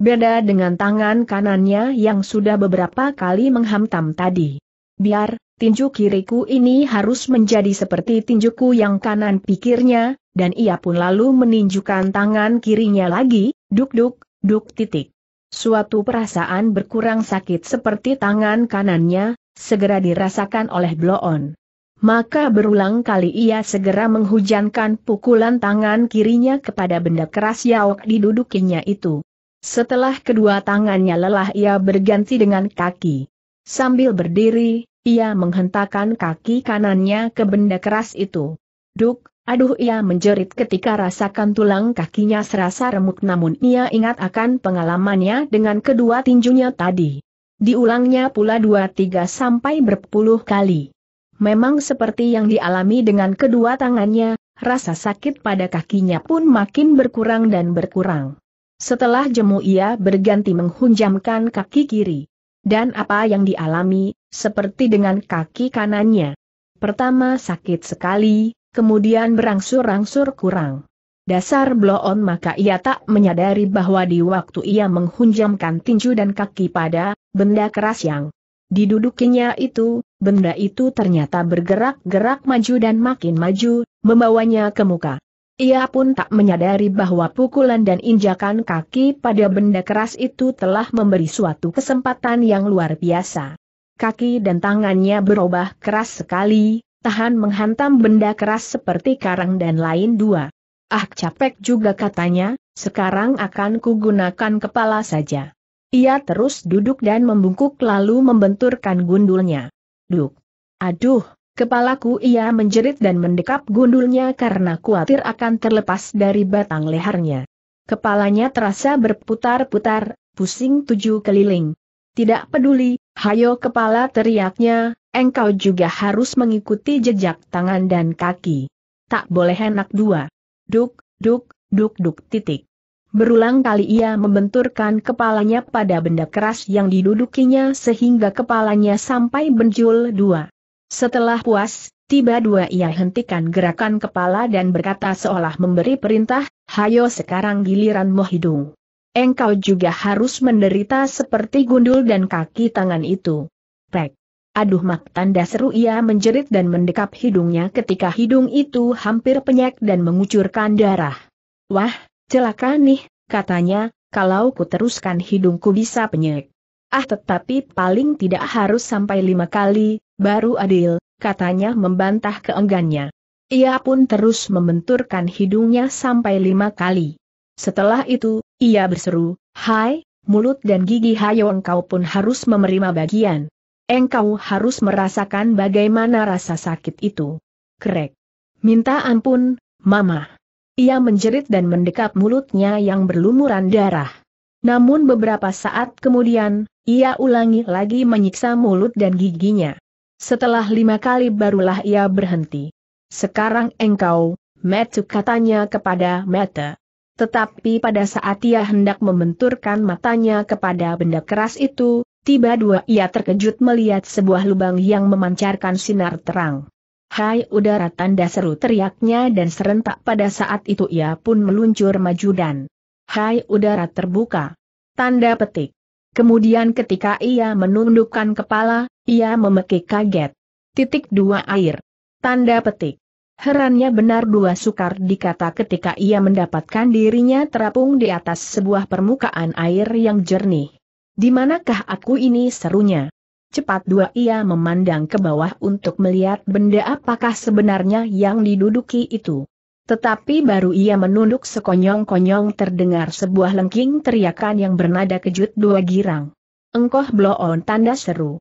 Speaker 1: Beda dengan tangan kanannya yang sudah beberapa kali menghantam tadi. Biar, tinju kiriku ini harus menjadi seperti tinjuku yang kanan pikirnya, dan ia pun lalu meninjukan tangan kirinya lagi, duk-duk, duk titik. Suatu perasaan berkurang sakit seperti tangan kanannya, segera dirasakan oleh Bloon. Maka berulang kali ia segera menghujankan pukulan tangan kirinya kepada benda keras yaok didudukinya itu. Setelah kedua tangannya lelah ia berganti dengan kaki. Sambil berdiri, ia menghentakkan kaki kanannya ke benda keras itu. Duk, aduh ia menjerit ketika rasakan tulang kakinya serasa remuk namun ia ingat akan pengalamannya dengan kedua tinjunya tadi. Diulangnya pula dua tiga sampai berpuluh kali. Memang seperti yang dialami dengan kedua tangannya, rasa sakit pada kakinya pun makin berkurang dan berkurang. Setelah jemu ia berganti menghunjamkan kaki kiri. Dan apa yang dialami, seperti dengan kaki kanannya. Pertama sakit sekali, kemudian berangsur-angsur kurang. Dasar bloon maka ia tak menyadari bahwa di waktu ia menghunjamkan tinju dan kaki pada, benda keras yang didudukinya itu, benda itu ternyata bergerak-gerak maju dan makin maju, membawanya ke muka. Ia pun tak menyadari bahwa pukulan dan injakan kaki pada benda keras itu telah memberi suatu kesempatan yang luar biasa. Kaki dan tangannya berubah keras sekali, tahan menghantam benda keras seperti karang dan lain dua. Ah capek juga katanya, sekarang akan kugunakan kepala saja. Ia terus duduk dan membungkuk lalu membenturkan gundulnya. Duk. Aduh, kepalaku ia menjerit dan mendekap gundulnya karena khawatir akan terlepas dari batang lehernya. Kepalanya terasa berputar-putar, pusing tujuh keliling. Tidak peduli, hayo kepala teriaknya, engkau juga harus mengikuti jejak tangan dan kaki. Tak boleh enak dua duk, duk, duk, duk, titik. Berulang kali ia membenturkan kepalanya pada benda keras yang didudukinya sehingga kepalanya sampai benjul dua. Setelah puas, tiba dua ia hentikan gerakan kepala dan berkata seolah memberi perintah, hayo sekarang giliranmu hidung. Engkau juga harus menderita seperti gundul dan kaki tangan itu. Pek. Aduh mak tanda seru ia menjerit dan mendekap hidungnya ketika hidung itu hampir penyek dan mengucurkan darah. Wah, celaka nih, katanya, kalau ku teruskan hidungku bisa penyek. Ah tetapi paling tidak harus sampai lima kali, baru adil, katanya membantah keenggannya. Ia pun terus membenturkan hidungnya sampai lima kali. Setelah itu, ia berseru, Hai, mulut dan gigi hayong kau pun harus menerima bagian. Engkau harus merasakan bagaimana rasa sakit itu. Krek. Minta ampun, Mama. Ia menjerit dan mendekap mulutnya yang berlumuran darah. Namun beberapa saat kemudian, ia ulangi lagi menyiksa mulut dan giginya. Setelah lima kali barulah ia berhenti. Sekarang engkau, Metu katanya kepada Mete. Tetapi pada saat ia hendak membenturkan matanya kepada benda keras itu, Tiba-tiba ia terkejut melihat sebuah lubang yang memancarkan sinar terang. Hai udara tanda seru teriaknya dan serentak pada saat itu ia pun meluncur maju dan Hai udara terbuka. Tanda petik. Kemudian ketika ia menundukkan kepala, ia memekik kaget. Titik dua air. Tanda petik. Herannya benar dua sukar dikata ketika ia mendapatkan dirinya terapung di atas sebuah permukaan air yang jernih. Di manakah aku ini serunya? Cepat dua ia memandang ke bawah untuk melihat benda apakah sebenarnya yang diduduki itu. Tetapi baru ia menunduk sekonyong-konyong terdengar sebuah lengking teriakan yang bernada kejut dua girang. Engkoh bloon tanda seru.